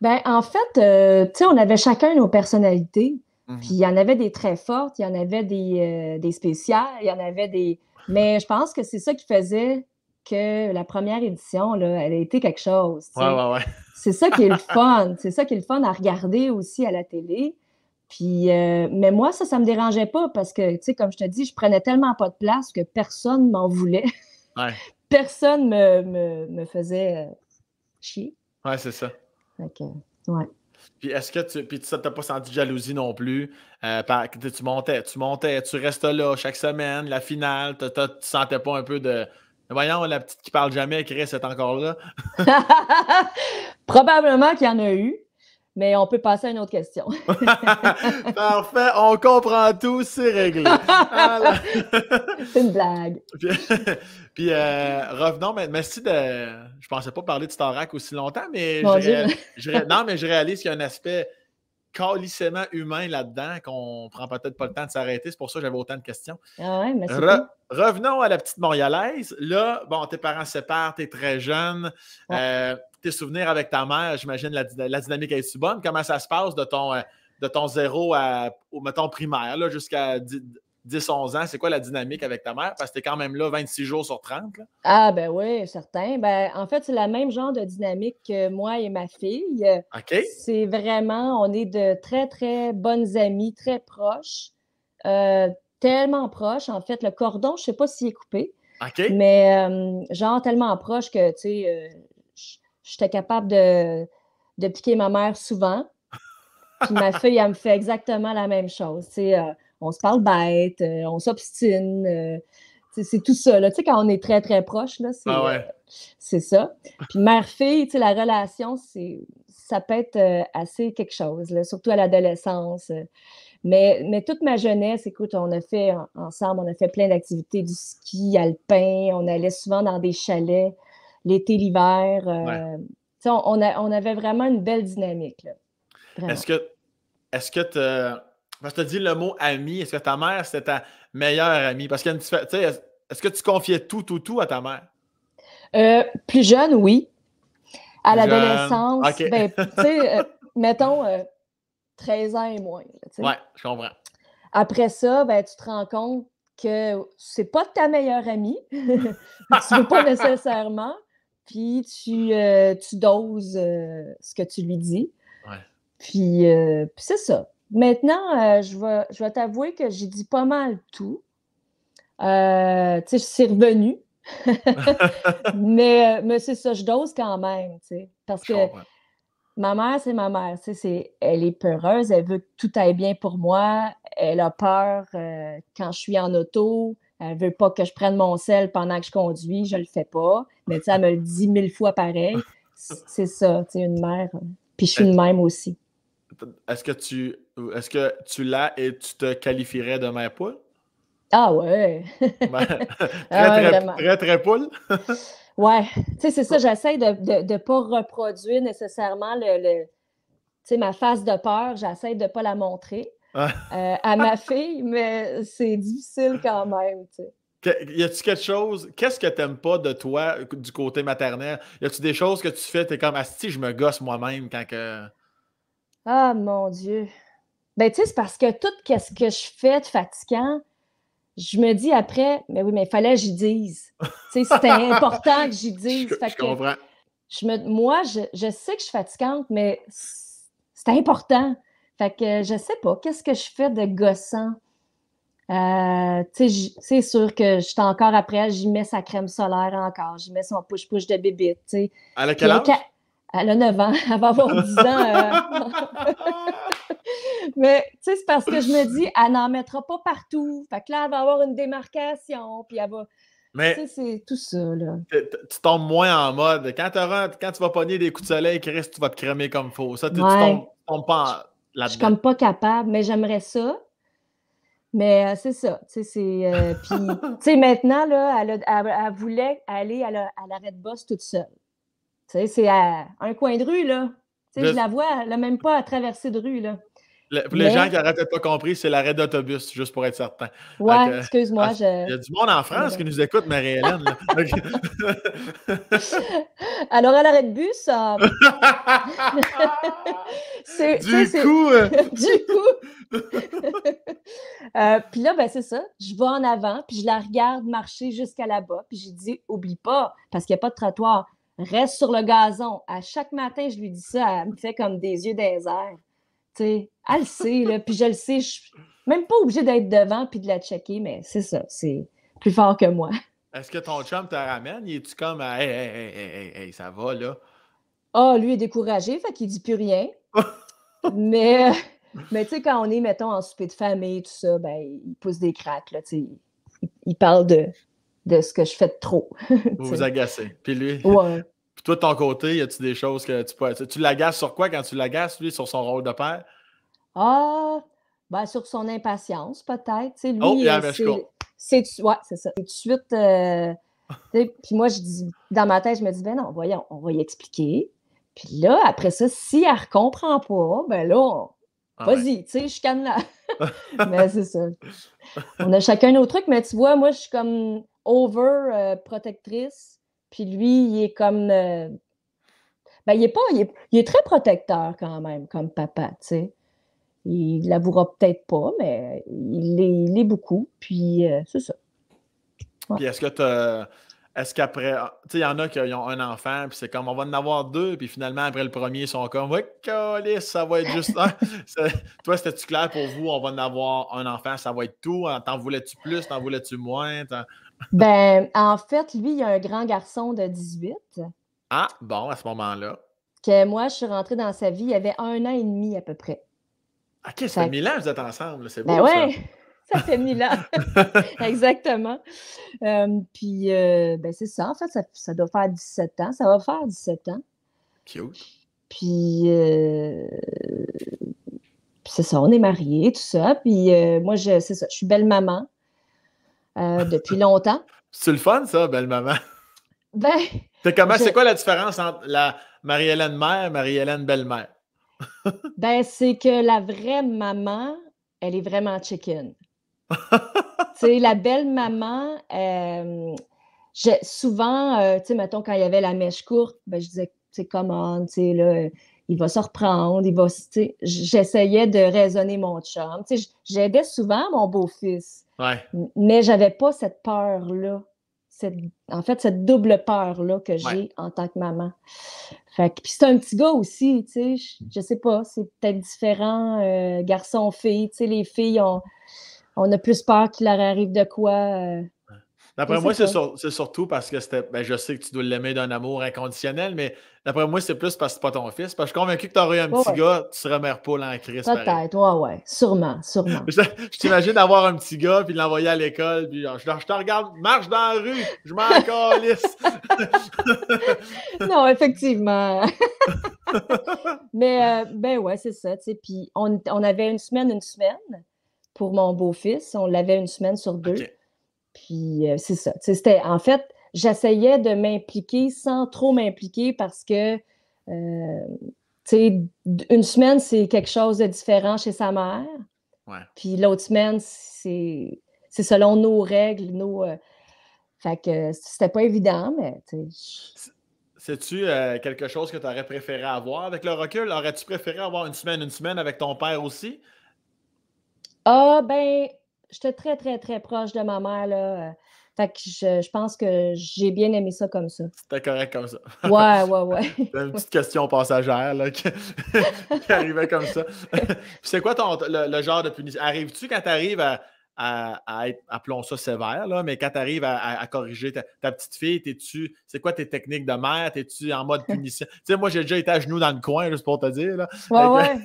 ben, en fait, euh, tu on avait chacun nos personnalités. Mmh. Puis il y en avait des très fortes, il y en avait des, euh, des spéciales, il y en avait des. Mais je pense que c'est ça qui faisait que la première édition, là, elle a été quelque chose. C'est ça qui est le fun. C'est ça qui est le fun à regarder aussi à la télé. Puis, euh, mais moi, ça, ça me dérangeait pas parce que, tu sais, comme je te dis, je prenais tellement pas de place que personne m'en voulait. Personne me, me, faisait euh, chier. Ouais, c'est ça. OK. ouais. Puis est-ce que tu puis t'as pas senti de jalousie non plus? Euh, tu montais, tu montais, tu restes là chaque semaine, la finale, tu ne sentais pas un peu de Voyons, la petite qui parle jamais, qui est encore là. Probablement qu'il y en a eu, mais on peut passer à une autre question. Parfait, on comprend tout, c'est réglé. c'est une blague. puis, euh, revenons, mais merci de. Je pensais pas parler de Starak aussi longtemps, mais, mais je réalise qu'il y a un aspect calissément humain là-dedans qu'on prend peut-être pas le temps de s'arrêter. C'est pour ça que j'avais autant de questions. Ah revenons à la petite Montréalaise. Là, bon, tes parents se séparent, tu es très jeune. Euh, tes souvenirs avec ta mère, j'imagine la, la, dynamique est-tu bonne? Comment ça se passe de ton, euh, de ton zéro à, au, mettons, primaire, jusqu'à 10-11 ans, c'est quoi la dynamique avec ta mère? Parce que t'es quand même là 26 jours sur 30. Ah, ben oui, certain. Ben, en fait, c'est la même genre de dynamique que moi et ma fille. OK. C'est vraiment, on est de très, très bonnes amies, très proches. Euh, tellement proches. En fait, le cordon, je sais pas s'il est coupé. OK. Mais, euh, genre, tellement proche que, tu sais, euh, j'étais capable de, de piquer ma mère souvent. Puis ma fille, elle me fait exactement la même chose. Tu on se parle bête, euh, on s'obstine. Euh, c'est tout ça. Là. Quand on est très, très proche, ah euh, c'est ça. Puis mère-fille, la relation, ça peut être assez quelque chose, surtout à l'adolescence. Mais, mais, toute ma jeunesse, écoute, on a fait ensemble, on a fait plein d'activités, du ski alpin, on allait souvent dans des chalets, l'été, l'hiver. On, on, avait vraiment une belle dynamique. Est-ce que, est-ce que je te dis le mot ami, est-ce que ta mère, c'était ta meilleure amie? Parce qu'elle Est-ce que tu confiais tout, tout, tout à ta mère? Euh, plus jeune, oui. À l'adolescence, ben, tu sais, euh, mettons 13 euh, ans et moins. Oui, je comprends. Après ça, ben, tu te rends compte que c'est pas ta meilleure amie. tu veux pas nécessairement. Puis tu, tu doses ce que tu lui dis. puis c'est ça. Maintenant, euh, je vais, je vais t'avouer que j'ai dit pas mal tout. Euh, tu sais, je revenu. mais, euh, mais c'est ça, je dose quand même, Parce que ma mère, c'est ma mère. c'est, elle est peureuse, elle veut que tout aille bien pour moi. Elle a peur quand je suis en auto. Elle veut pas que je prenne mon sel pendant que je conduis, je le fais pas. Mais tu sais, elle me le dit mille fois pareil. C'est ça, tu sais, une mère. Puis je suis une même aussi. Est-ce que tu est-ce que tu l'as et tu te qualifierais de mère poule? Ah ouais! Ben, ah très, ouais, très, poule? ouais, tu sais, c'est ça, j'essaie de ne pas reproduire nécessairement le, ma face de peur, j'essaie de ne pas la montrer ah. euh, à ma fille, mais c'est difficile quand même, tu y a-tu quelque chose, qu'est-ce que t'aimes pas de toi du côté maternel? Y a-tu des choses que tu fais, t'es comme, si je me gosse moi-même quand que. Ah mon Dieu! Ben, tu sais, c'est parce que tout ce que je fais de fatigant, je me dis après, mais oui, mais il fallait que j'y dise. tu sais, c'était important que j'y dise. Je, me, moi, je, sais que je suis fatigante, mais c'est important. Fait que je sais pas, qu'est-ce que je fais de gossant? Euh, c'est sûr que je suis encore après, j'y mets sa crème solaire encore, j'y mets son push-push de bébite. Elle a quel âge? Elle 9 ans, elle va avoir 10 ans. Euh. Mais tu sais, c'est parce que je me dis, elle n'en mettra pas partout. Fait que là, elle va avoir une démarcation, puis elle va. tu sais, c'est tout ça, là. Tu tombes moins en mode. Quand, quand tu vas pogner des coups de soleil, Chris, tu vas te cramer comme faux. Ça, tu tombes, pas là Je suis comme pas capable, mais j'aimerais ça. Mais euh, c'est ça, tu sais, c'est... Euh, puis, tu sais, maintenant, là, elle, voulait aller à, la, à l'arrêt de bosse toute seule. Tu sais, c'est un coin de rue, là. Tu sais, je... la vois, elle n'a même pas à traverser de rue, là pour les gens qui n'auraient pas compris, c'est l'arrêt d'autobus, juste pour être certain. Ouais, excuse-moi. Ah, il y a du monde en France qui nous écoute, Marie-Hélène. Alors, à l'arrêt de bus. c'est du, coup, euh. du coup. Euh, puis là, ben, c'est ça. Je vais en avant, puis je la regarde marcher jusqu'à là-bas. Puis lui dis, oublie pas, parce qu'il n'y a pas de trottoir. Reste sur le gazon. À chaque matin, je lui dis ça. Elle me fait comme des yeux déserts. Tu sais, elle le sait, là, puis je le sais, je suis même pas obligée d'être devant puis de la checker, mais c'est ça, c'est plus fort que moi. Est-ce que ton chum te ramène? Il est-tu comme, hey, hey, hey, hey, ça va, là? Ah, lui est découragé, fait qu'il dit plus rien. mais, euh, mais tu sais, quand on est, mettons, en souper de famille, tout ça, ben, il pousse des craques, là, tu sais. Il, parle de, de ce que je fais de trop. Vous vous agacez. Puis lui. Ouais. Puis toi, de ton côté, y a-tu des choses que tu peux. Tu l'agaces sur quoi quand tu l'agaces, lui, sur son rôle de père? Ah, ben, sur son impatience, peut-être. Lui, oh, euh, c'est ouais, c'est ça. tout de suite. Euh, puis moi, je dis, dans ma tête, je me dis, ben non, voyons, on va y expliquer. Puis là, après ça, si elle ne comprend pas, ben là, ah vas-y, tu sais, je canne là. mais ben, c'est ça. On a chacun nos trucs, mais tu vois, moi, je suis comme over euh, protectrice. Puis lui, il est comme. Euh, ben, il est pas. Il est, très protecteur quand même, comme papa, tu sais. Il l'avouera peut-être pas, mais il l'est il est beaucoup. Puis euh, c'est ça. Puis est-ce que tu est-ce qu'après, ah, tu sais, il y en a qui ont un enfant, puis c'est comme, on va en avoir deux, puis finalement, après le premier, ils sont comme, ouais, ça va être juste. un. Toi, c'était-tu clair pour vous, on va en avoir un enfant, ça va être tout? T'en voulais-tu plus, t'en voulais-tu moins? ben, en fait, lui, il a un grand garçon de 18. Ah, bon, à ce moment-là. Que moi, je suis rentrée dans sa vie, il y avait un an et demi à peu près. Ah, OK, ça fait mille ans vous êtes ensemble, c'est ben beau. Ben ouais, ça, fait mille ans. Exactement. Hum, puis, euh, ben c'est ça, en fait, ça, doit faire 17 ans. Ça va faire 17 ans. Cute. Euh, puis, c'est ça, on est mariés, tout ça. Puis, euh, moi, c'est ça, je suis belle-maman. Euh, depuis longtemps. C'est le fun, ça, belle maman. Ben. C'est comment, c'est quoi la différence entre la Marie-Hélène mère et Marie-Hélène belle-mère? ben, c'est que la vraie maman, elle est vraiment chicken. tu sais, la belle maman, euh, souvent, euh, tu sais, mettons, quand il y avait la mèche courte, ben, je disais, c'est comment, tu sais, là, il va se reprendre, il va. J'essayais de raisonner mon chum. J'aidais souvent mon beau-fils, Mais mais j'avais pas cette peur-là. en fait, cette double peur-là que j'ai en tant que maman. puis c'est un petit gars aussi, je, ne sais pas, c'est peut-être différent, euh, garçon-fille, tu les filles, ont, on a plus peur qu'il leur arrive de quoi. Euh, D'après moi, c'est surtout parce que c'était. Ben, je sais que tu dois l'aimer d'un amour inconditionnel, mais d'après moi, c'est plus parce que c'est pas ton fils. Parce que je suis convaincu que tu aurais un petit gars, tu serais mère poule en crise. Peut-être, ouais, ouais. Sûrement, sûrement. je, t'imagine avoir un petit gars, puis l'envoyer à l'école, puis je, te regarde, marche dans la rue, je m'en calisse. non, effectivement. mais, euh, ben ouais, c'est ça, Puis on, avait une semaine, une semaine pour mon beau-fils. On l'avait une semaine sur deux. Euh, c'est ça. C'était en fait, j'essayais de m'impliquer sans trop m'impliquer parce que euh, une semaine, c'est quelque chose de différent chez sa mère. Puis l'autre semaine, c'est selon nos règles, nos. Euh, fait que c'était pas évident, mais sais tu euh, quelque chose que tu aurais préféré avoir avec le recul? Aurais-tu préféré avoir une semaine, une semaine avec ton père aussi? Ah, ben, j'étais très, très, très proche de ma mère. Là. Euh, fait que je, pense que j'ai bien aimé ça comme ça. C'était correct comme ça. Ouais, ouais, ouais. une petite question passagère là, qui, arrivait comme ça. c'est quoi ton, le, genre de punition? Arrives-tu quand tu arrives à, être, appelons ça sévère, là, mais quand tu arrives à, corriger ta, petite fille, t'es-tu, c'est quoi tes techniques de mère? T'es-tu en mode punition? tu sais, moi, j'ai déjà été à genoux dans le coin, juste pour te dire. Là. Ouais, ouais.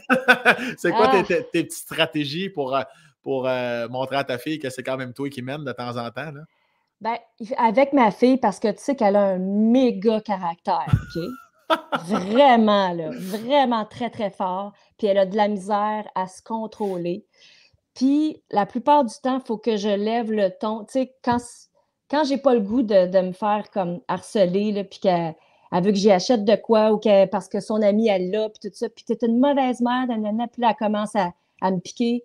c'est quoi ah. tes, petites stratégies pour euh, pour euh, montrer à ta fille que c'est quand même toi qui m'aimes de temps en temps? Là? Ben, avec ma fille, parce que tu sais qu'elle a un méga caractère, OK? vraiment, là, vraiment très, très fort. Puis elle a de la misère à se contrôler. Puis la plupart du temps, il faut que je lève le ton. Tu sais, quand, quand j'ai pas le goût de, me faire comme harceler, là, puis qu'elle veut que j'y achète de quoi, ou que, parce que son amie, elle l'a, puis tout ça, puis t'es une mauvaise mère, nanana, puis là, elle commence à me piquer.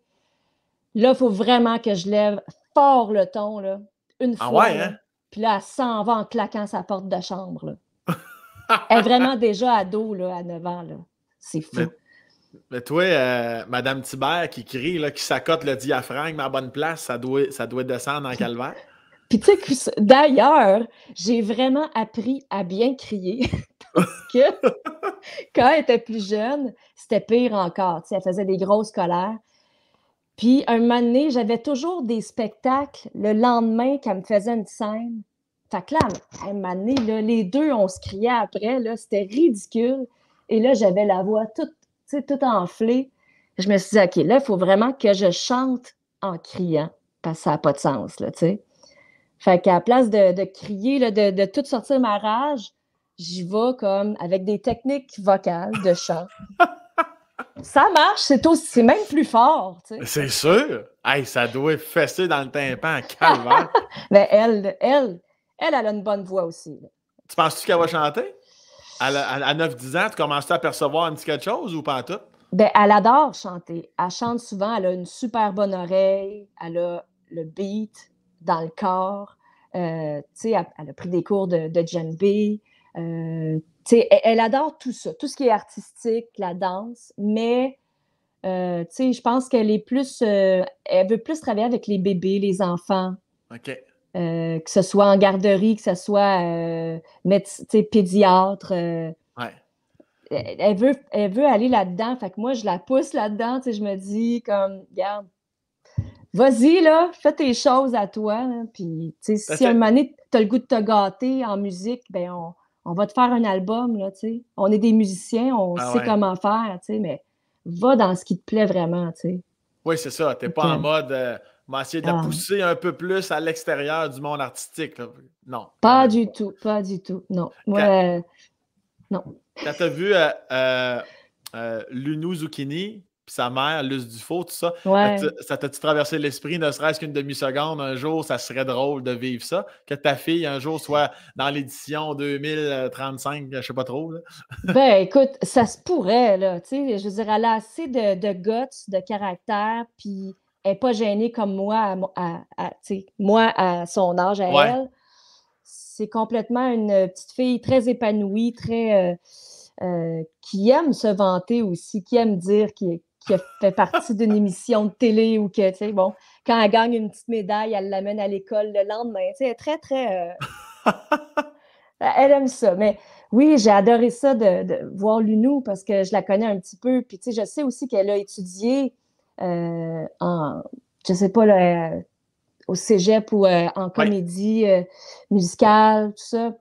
Là, il faut vraiment que je lève fort le ton, là, une ah fois. Ouais, Hein? Puis là, elle s'en va en claquant sa porte de chambre. Là. elle est vraiment déjà ado là, à 9 ans. C'est fou. Mais, toi, euh, Madame Thibert qui crie, là, qui s'accote le diaphragme à bonne place, ça doit, ça doit descendre en calvaire. Puis tu sais que d'ailleurs, j'ai vraiment appris à bien crier. parce que quand elle était plus jeune, c'était pire encore. Tu sais, elle faisait des grosses colères. Puis, un moment donné, j'avais toujours des spectacles le lendemain qu'elle me faisait une scène. Fait que là, un moment donné, les deux, on se criait après, c'était ridicule. Et là, j'avais la voix toute, toute enflée. Je me suis dit, OK, là, il faut vraiment que je chante en criant, parce que ça n'a pas de sens, là, tu sais. Fait qu'à la place de, crier, de, de tout sortir ma rage, j'y vais comme avec des techniques vocales de chant. Ça marche, c'est aussi même plus fort. C'est sûr. Hey, ça doit fesser dans le tympan, calvaire. Mais elle, elle, elle, a une bonne voix aussi. Tu penses-tu qu'elle va chanter? À, 9-10 ans, tu commences -tu à percevoir un petit quelque chose ou pas tout? Ben, elle adore chanter. Elle chante souvent, elle a une super bonne oreille, elle a le beat dans le corps. Euh, tu sais, elle, a pris des cours de, de B elle, adore tout ça, tout ce qui est artistique, la danse, mais euh, je pense qu'elle est plus. Euh, elle veut plus travailler avec les bébés, les enfants. OK. Euh, que ce soit en garderie, que ce soit euh, pédiatre. Ouais. Elle veut, elle veut aller là-dedans. Fait que moi, je la pousse là-dedans. Je me dis comme, regarde, vas-y, là, fais tes choses à toi. Hein, puis, si à un moment donné, tu le goût de te gâter en musique, ben on, on va te faire un album, là, tu sais. On est des musiciens, on ah sait comment faire, tu sais, mais va dans ce qui te plaît vraiment, tu sais. Oui, c'est ça. T'es pas en mode euh, essayer de ah. pousser un peu plus à l'extérieur du monde artistique. Non. Pas du tout, pas du tout. Non. Ouais, quand, euh, non. t'as vu euh, euh Lunou Zucchini, puis sa mère, Luce Dufault, tout ça. Ça t'a-tu traversé l'esprit, ne serait-ce qu'une demi-seconde, un jour, ça serait drôle de vivre ça, que ta fille, un jour, soit dans l'édition 2035, je sais pas trop. ben, écoute, ça se pourrait, là, tu sais, je veux dire, elle a assez de, de guts, de caractère, puis elle n'est pas gênée comme moi, à, moi, à son âge, à elle. C'est complètement une petite fille très épanouie, très... Euh, euh, qui aime se vanter aussi, qui aime dire est qui a fait partie d'une émission de télé ou que, tu sais, bon, quand elle gagne une petite médaille, elle l'amène à l'école le lendemain. Tu sais, elle très, très. Euh, elle aime ça. Mais oui, j'ai adoré ça de, voir Lunou parce que je la connais un petit peu. Puis, tu sais, je sais aussi qu'elle a étudié euh, en, je sais pas, euh, au cégep ou en comédie musicale, tout ça.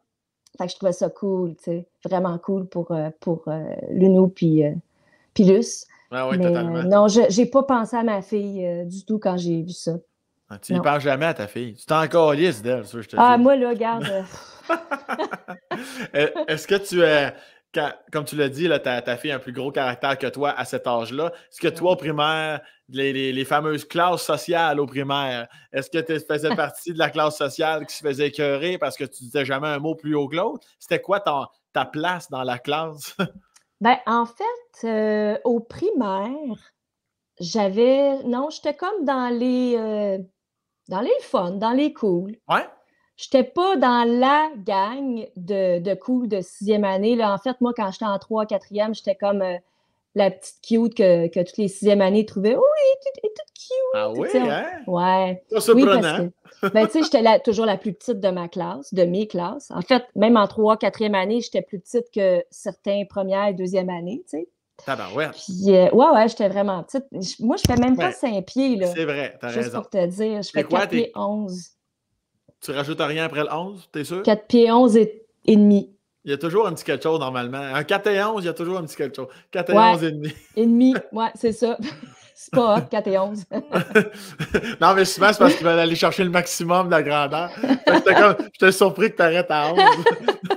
Fait que je trouvais ça cool, tu sais, vraiment cool pour, pour Lunou puis, puis Luce non, je n'ai pas pensé à ma fille euh, du tout quand j'ai vu ça. Ah, tu n'y penses jamais à ta fille. Tu t'en lisse d'elle, je te Ah, moi, là, regarde. Euh, euh, est-ce que tu es. comme tu l'as dit, ta, fille a un plus gros caractère que toi à cet âge-là. Est-ce que toi, au primaire, les, fameuses classes sociales au primaire, est-ce que tu faisais partie de la classe sociale qui se faisait écœurer parce que tu disais jamais un mot plus haut que l'autre? C'était quoi ta place dans la classe? Ben, en fait, euh, au primaire, j'avais. Non, j'étais comme dans les. Euh, dans les fun, dans les cool. Ouais. J'étais pas dans la gang de, de cool de sixième année. Là. En fait, moi, quand j'étais en trois, quatrième, j'étais comme. Euh, la petite cute que, que toutes les sixièmes années trouvaient Oui, oh, elle est toute cute. Ah oui, hein? Ouais. C'est surprenant. Oui, ben, tu sais, j'étais toujours la plus petite de ma classe, de mes classes. En fait, même en trois, quatrième année, j'étais plus petite que certains premières et deuxième années, tu sais. ouais Puis, ouais. Euh, ouais, ouais, j'étais vraiment petite. Moi, je fais même pas cinq pieds, là. C'est vrai, t'as raison. Juste pour te dire, je fais quatre pieds 11. Tu rajoutes rien après le 11, t'es sûr? 4 pieds onze et demi. Il y a toujours un petit quelque chose normalement. Un 4 et 11, il y a toujours un petit quelque chose. 4 et 11 et demi. Et demi, ouais, c'est ça. C'est pas 4 et 11. non, mais souvent, c'est parce qu'ils veulent aller chercher le maximum de la grandeur. J'étais surpris que tu arrêtes à 11.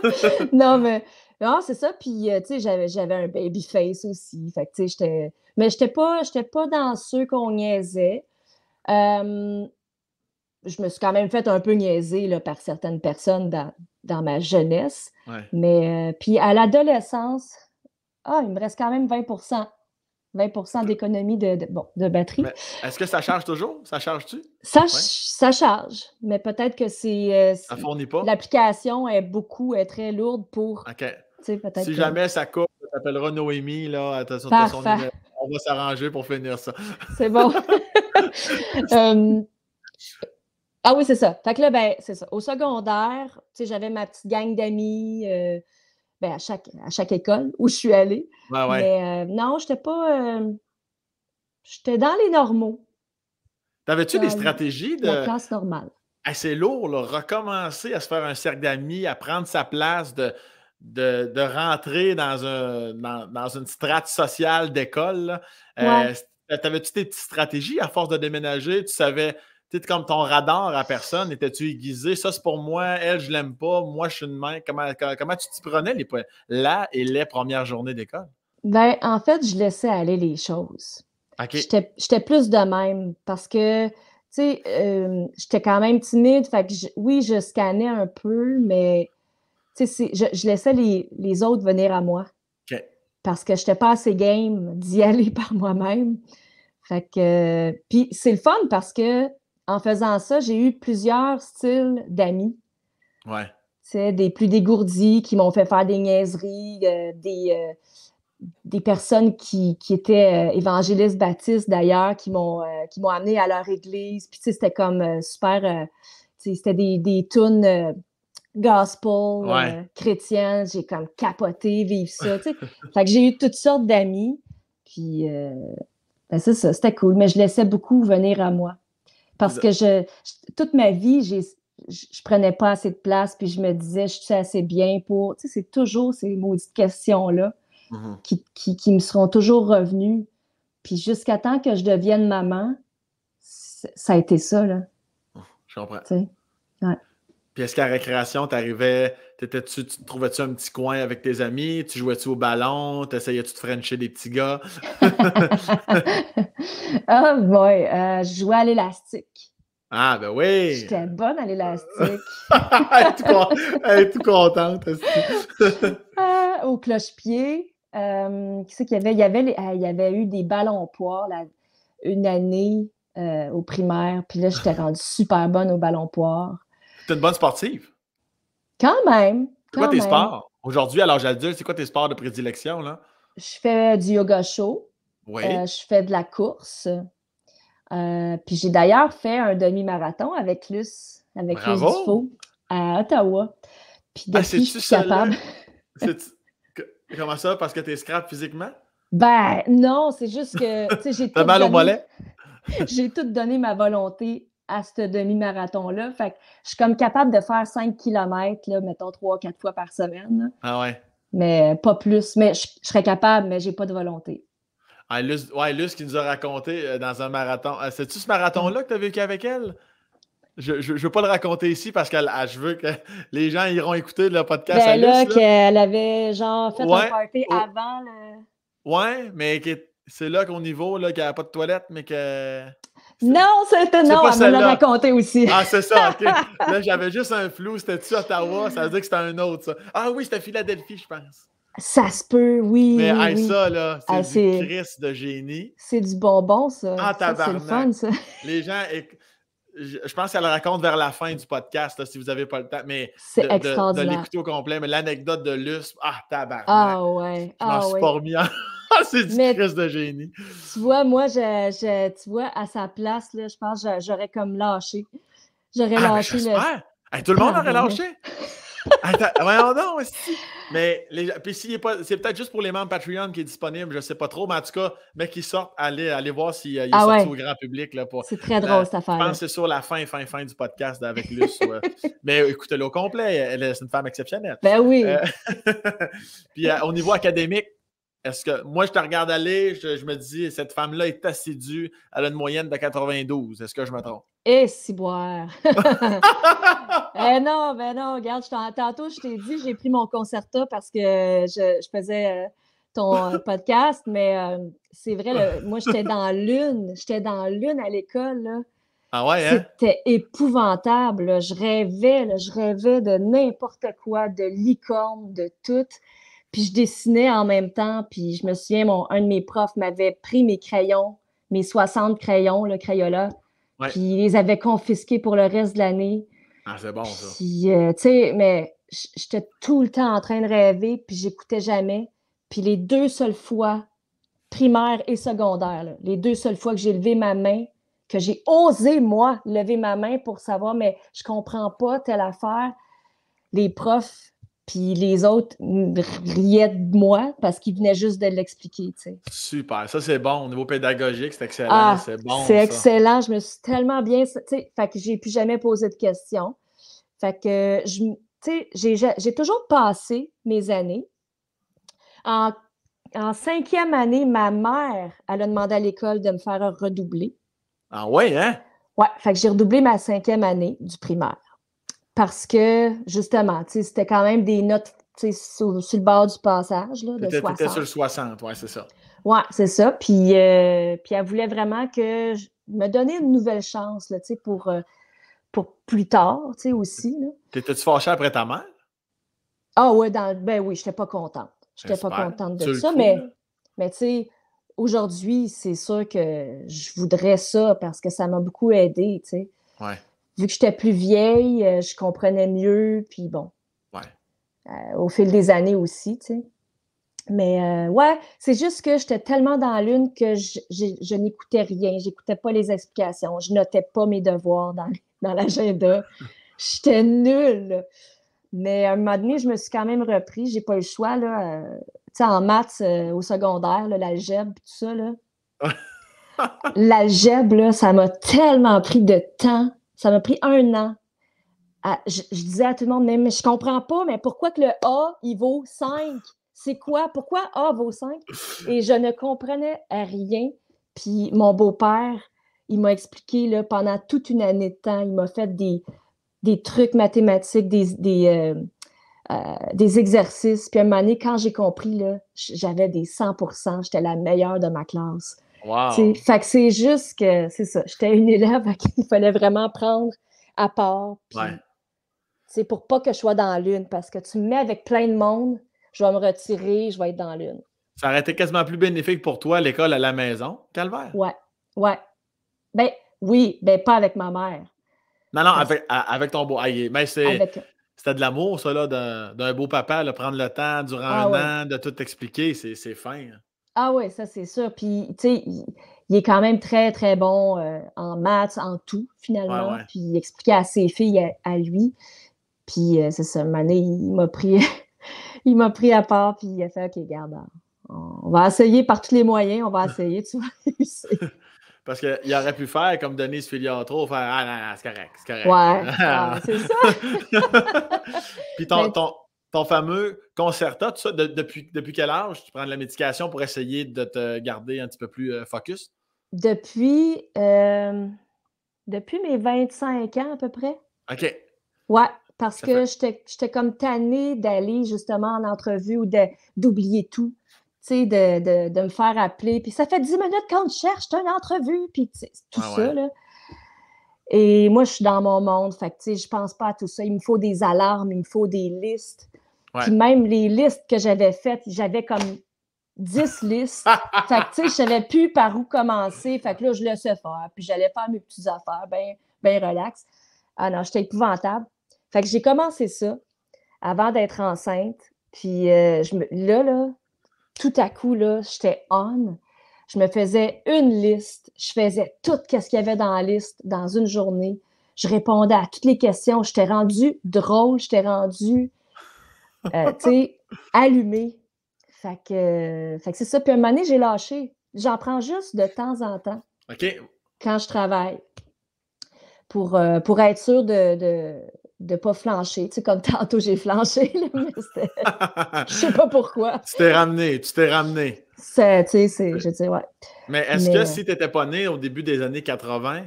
non, mais non, c'est ça. Puis, euh, tu sais, j'avais un baby face aussi. Fait tu sais, j'étais. Mais j'étais pas, pas dans ceux qu'on niaisait. Euh, je me suis quand même fait un peu niaiser là, par certaines personnes dans, dans ma jeunesse. Mais euh, puis à l'adolescence, ah, il me reste quand même 20 20 euh. d'économie de, batterie. Est-ce que ça charge toujours? Ça charge-tu? Ça, charge, mais peut-être que c'est. Euh, pas. L'application est beaucoup, est très lourde pour. OK. Si jamais ça coupe, t'appelleras Noémie, là, Attention. On va s'arranger pour finir ça. c'est bon. Ah oui, c'est ça. Fait que là, ben, c'est ça. Au secondaire, tu sais, j'avais ma petite gang d'amis euh, ben, à, chaque, à chaque école où je suis allée. Mais non, euh, non, j'étais pas. Euh, j'étais dans les normaux. T'avais-tu des stratégies de. La classe normale. Assez c'est lourd, là. Recommencer à se faire un cercle d'amis, à prendre sa place, de, de, rentrer dans, dans, une strate sociale d'école. T'avais-tu tes petites stratégies à force de déménager? Tu savais comme ton radar à personne, étais-tu aiguisé? Ça, c'est pour moi, elle, je l'aime pas, moi, je suis une mère. Comment, comment, tu t'y prenais les, là et les premières journées d'école? Ben, en fait, je laissais aller les choses. J'étais plus de même parce que, tu sais, euh, j'étais quand même timide. Fait que oui, je scannais un peu, mais tu sais, je, laissais les, autres venir à moi. Parce que je n'étais pas assez game d'y aller par moi-même. Fait que, euh, puis c'est le fun parce que en faisant ça, j'ai eu plusieurs styles d'amis. Ouais. des plus dégourdis qui m'ont fait faire des niaiseries, euh, des, euh, des personnes qui, étaient euh, évangélistes baptistes d'ailleurs, qui m'ont qui m'ont amené à leur église. Puis c'était comme super, c'était des, des tunes gospel, chrétiennes. J'ai comme capoté, vivre ça. fait que j'ai eu toutes sortes d'amis. Puis ben, ça, c'était cool. Mais je laissais beaucoup venir à moi. Parce que je, toute ma vie, je, prenais pas assez de place, puis je me disais, je suis assez bien pour. Tu sais, c'est toujours ces maudites questions-là mmh qui, me seront toujours revenues. Puis jusqu'à temps que je devienne maman, ça a été ça, là. Mmh, je comprends. ouais. Puis est-ce qu'à la récréation, tu arrivais, tu trouvais-tu un petit coin avec tes amis, tu jouais-tu au ballon, t'essayais-tu de frencher des petits gars? Ah ouais, boy, euh, je jouais à l'élastique. Ah ben oui! J'étais bonne à l'élastique. Elle est tout contente. Ah, au cloche-pied, euh, qu'est-ce qu'il y avait? Il y avait, eu des ballons poires une année euh, au primaire, puis là, j'étais rendue super bonne au ballon poire es une bonne sportive. Quand même. C'est quoi tes sports? Aujourd'hui, à l'âge adulte, c'est quoi tes sports de prédilection? Là? Je fais euh, du yoga chaud. Oui. Euh, je fais de la course. Euh, puis j'ai d'ailleurs fait un demi-marathon avec Luce, avec Bravo. Luce à Ottawa. Puis ah, depuis, ah, capable. Comment ça? Parce que t'es scrap physiquement? Ben non, c'est juste que j'ai tout. mal au mollet? j'ai tout donné ma volonté à ce demi-marathon-là. Fait je suis comme capable de faire 5 km, là, mettons 3-4 fois par semaine. Ah ouais. Mais pas plus. Mais je, serais capable, mais j'ai pas de volonté. Ah, Luce, ouais, qui nous a raconté euh, dans un marathon. C'est-tu euh, ce marathon-là que tu as vécu avec elle? Je ne veux pas le raconter ici parce que je veux que les gens iront écouter le podcast. Ben là, là. qu'elle avait genre fait ouais, un party avant le. mais c'est là qu'au niveau, qu'elle n'a pas de toilette, mais que. Non, c'était non, elle me l'a raconté aussi. Ah, c'est ça, OK. Là, j'avais juste un flou. C'était-tu Ottawa? Ça veut dire que c'était un autre, ça. Ah oui, c'était Philadelphie, je pense. Ça se peut, oui. Mais ça, là, c'est une ah, du de génie. C'est du bonbon, ça. Ah, C'est le fun, ça. Les gens, je pense qu'elle raconte vers la fin du podcast, là, si vous n'avez pas le temps. Mais c'est extraordinaire. De, l'écouter au complet, mais l'anecdote de Luce, ah, tabarnak. Ah ouais. ah, ouais. suis pas Ah, c'est du mais, de génie. Tu vois, moi, je, je, tu vois, à sa place, là, je pense que j'aurais comme lâché. J'aurais ah, ben, lâché le. tout le monde aurait lâché. Voyons non Mais les, puis s'il pas, c'est peut-être juste pour les membres Patreon qui est disponible, je ne sais pas trop, mais en tout cas, mais qui sortent, allez, voir s'il euh, est ah au grand public. c'est très drôle cette affaire. Je pense que c'est sur la fin, fin, fin du podcast avec Luce. Mais écoutez-le au complet, elle, c'est une femme exceptionnelle. Ben oui. Euh, puis euh, au niveau académique, est-ce que moi, je te regarde aller, je, me dis, cette femme-là est assidue, elle a une moyenne de 92. Est-ce que je me trompe? Eh, si boire! eh non, ben non, regarde, je tantôt, je t'ai dit, j'ai pris mon concerta parce que je, faisais euh, ton euh, podcast, mais euh, c'est vrai, moi, j'étais dans l'une, j'étais dans l'une à l'école, Ah ouais, hein? C'était épouvantable. Je rêvais, je rêvais de n'importe quoi, de licorne, de tout. Puis je dessinais en même temps, puis je me souviens, mon, un de mes profs m'avait pris mes crayons, mes 60 crayons, le crayola, puis il les avait confisqués pour le reste de l'année. Ah, c'est bon, ça. Puis, euh, tu sais, mais j'étais tout le temps en train de rêver, puis j'écoutais jamais. Puis les deux seules fois, primaire et secondaire, les deux seules fois que j'ai levé ma main, que j'ai osé, moi, lever ma main pour savoir, mais je comprends pas telle affaire, les profs puis les autres riaient de moi parce qu'ils venaient juste de l'expliquer. Super, ça c'est bon. Au niveau pédagogique, c'est excellent. Ah, c'est bon. C'est excellent. Je me suis tellement bien. Fait que j'ai plus jamais posé de questions. Fait que j'ai toujours passé mes années. En, cinquième année, ma mère, elle a demandé à l'école de me faire redoubler. Ah oui, hein? Ouais, fait que j'ai redoublé ma cinquième année du primaire parce que, justement, c'était quand même des notes sur, sur, le bord du passage. Là, de 60. Étais sur le 60, oui, c'est ça. Oui, c'est ça. Puis, euh, puis elle voulait vraiment que je me donner une nouvelle chance là, pour, euh, pour plus tard aussi. T'étais-tu fâchée après ta mère? Ah oui, dans, ben oui, je n'étais pas contente. Je pas contente de ça, mais, mais tu sais, aujourd'hui, c'est sûr que je voudrais ça parce que ça m'a beaucoup aidé, tu sais. Ouais vu que j'étais plus vieille, euh, je comprenais mieux, puis bon. Ouais. Euh, au fil des années aussi, tu sais. Mais euh, ouais, c'est juste que j'étais tellement dans l'une que je, rien. je n'écoutais rien, j'écoutais pas les explications, je notais pas mes devoirs dans, dans l'agenda. j'étais nulle. Mais à un moment donné, je me suis quand même repris, j'ai pas eu le choix, là. tu sais, en maths au secondaire, l'algèbre, tout ça, là. l'algèbre, là, ça m'a tellement pris de temps ça m'a pris un an. je, disais à tout le monde, mais, mais je comprends pas, mais pourquoi que le A, il vaut 5? C'est quoi? Pourquoi A vaut 5? Et je ne comprenais rien. Puis mon beau-père, il m'a expliqué là, pendant toute une année de temps, il m'a fait des, des trucs mathématiques, des, des, euh, euh, des exercices. Puis à un moment donné, quand j'ai compris, j'avais des 100 j'étais la meilleure de ma classe. Fait c'est juste que, c'est ça, j'étais une élève à qui il fallait vraiment prendre à part. C'est pour pas que je sois dans l'une, parce que tu me mets avec plein de monde, je vais me retirer, je vais être dans l'une. Ça aurait été quasiment plus bénéfique pour toi, l'école à la maison, Calvaire. Ouais, ouais. Ben oui, ben pas avec ma mère. Non, non, avec, ton beau. Mais C'était de l'amour, ça, là, d'un beau papa, le prendre le temps durant ah un an de tout expliquer, c'est fin. Hein. Ah oui, ça c'est sûr. Puis, tu sais, il, est quand même très, très bon euh, en maths, en tout, finalement. Puis, il expliquait à ses filles, à, lui. Puis, cette euh, c'est ça, il m'a pris, il m'a pris à part, puis il a fait, OK, garde, on va essayer par tous les moyens, on va essayer, tu vois. Parce qu'il aurait pu faire comme Denise Filiatro, faire Ah non, c'est correct, c'est correct. Ouais, c'est ça. puis ton, ton fameux concerta, depuis, depuis quel âge tu prends de la médication pour essayer de te garder un petit peu plus euh, focus? Depuis, euh, depuis mes 25 ans à peu près. OK. Ouais, parce que j'étais comme tannée d'aller justement en entrevue ou d'oublier tout. De, de, de, me faire appeler. Puis ça fait 10 minutes qu'on te cherche, t'as une entrevue, puis tout sais ça. Là. Et moi, je suis dans mon monde. Fait que, je pense pas à tout ça. Il me faut des alarmes, il me faut des listes. Puis même les listes que j'avais faites, j'avais comme 10 listes. fait que, tu sais, je savais plus par où commencer. Fait que là, je laissais faire. Puis j'allais faire mes petites affaires, bien ben relax. Ah non, j'étais épouvantable. Fait que j'ai commencé ça avant d'être enceinte. Puis euh, je me, là, là, tout à coup, là, j'étais on. Je me faisais une liste. Je faisais tout ce qu'il y avait dans la liste dans une journée. Je répondais à toutes les questions. J'étais rendue drôle. J'étais rendue euh, tu sais, allumé. Fait que, c'est ça. Puis à un moment donné, j'ai lâché. J'en prends juste de temps en temps. OK. Quand je travaille. Pour, euh, pour être sûr de ne de, de pas flancher. Tu sais, comme tantôt, j'ai flanché. Je ne sais pas pourquoi. Tu t'es ramené. Tu t'es ramené. Tu sais, je dis, ouais. Mais est-ce que euh, si tu n'étais pas né au début des années 80,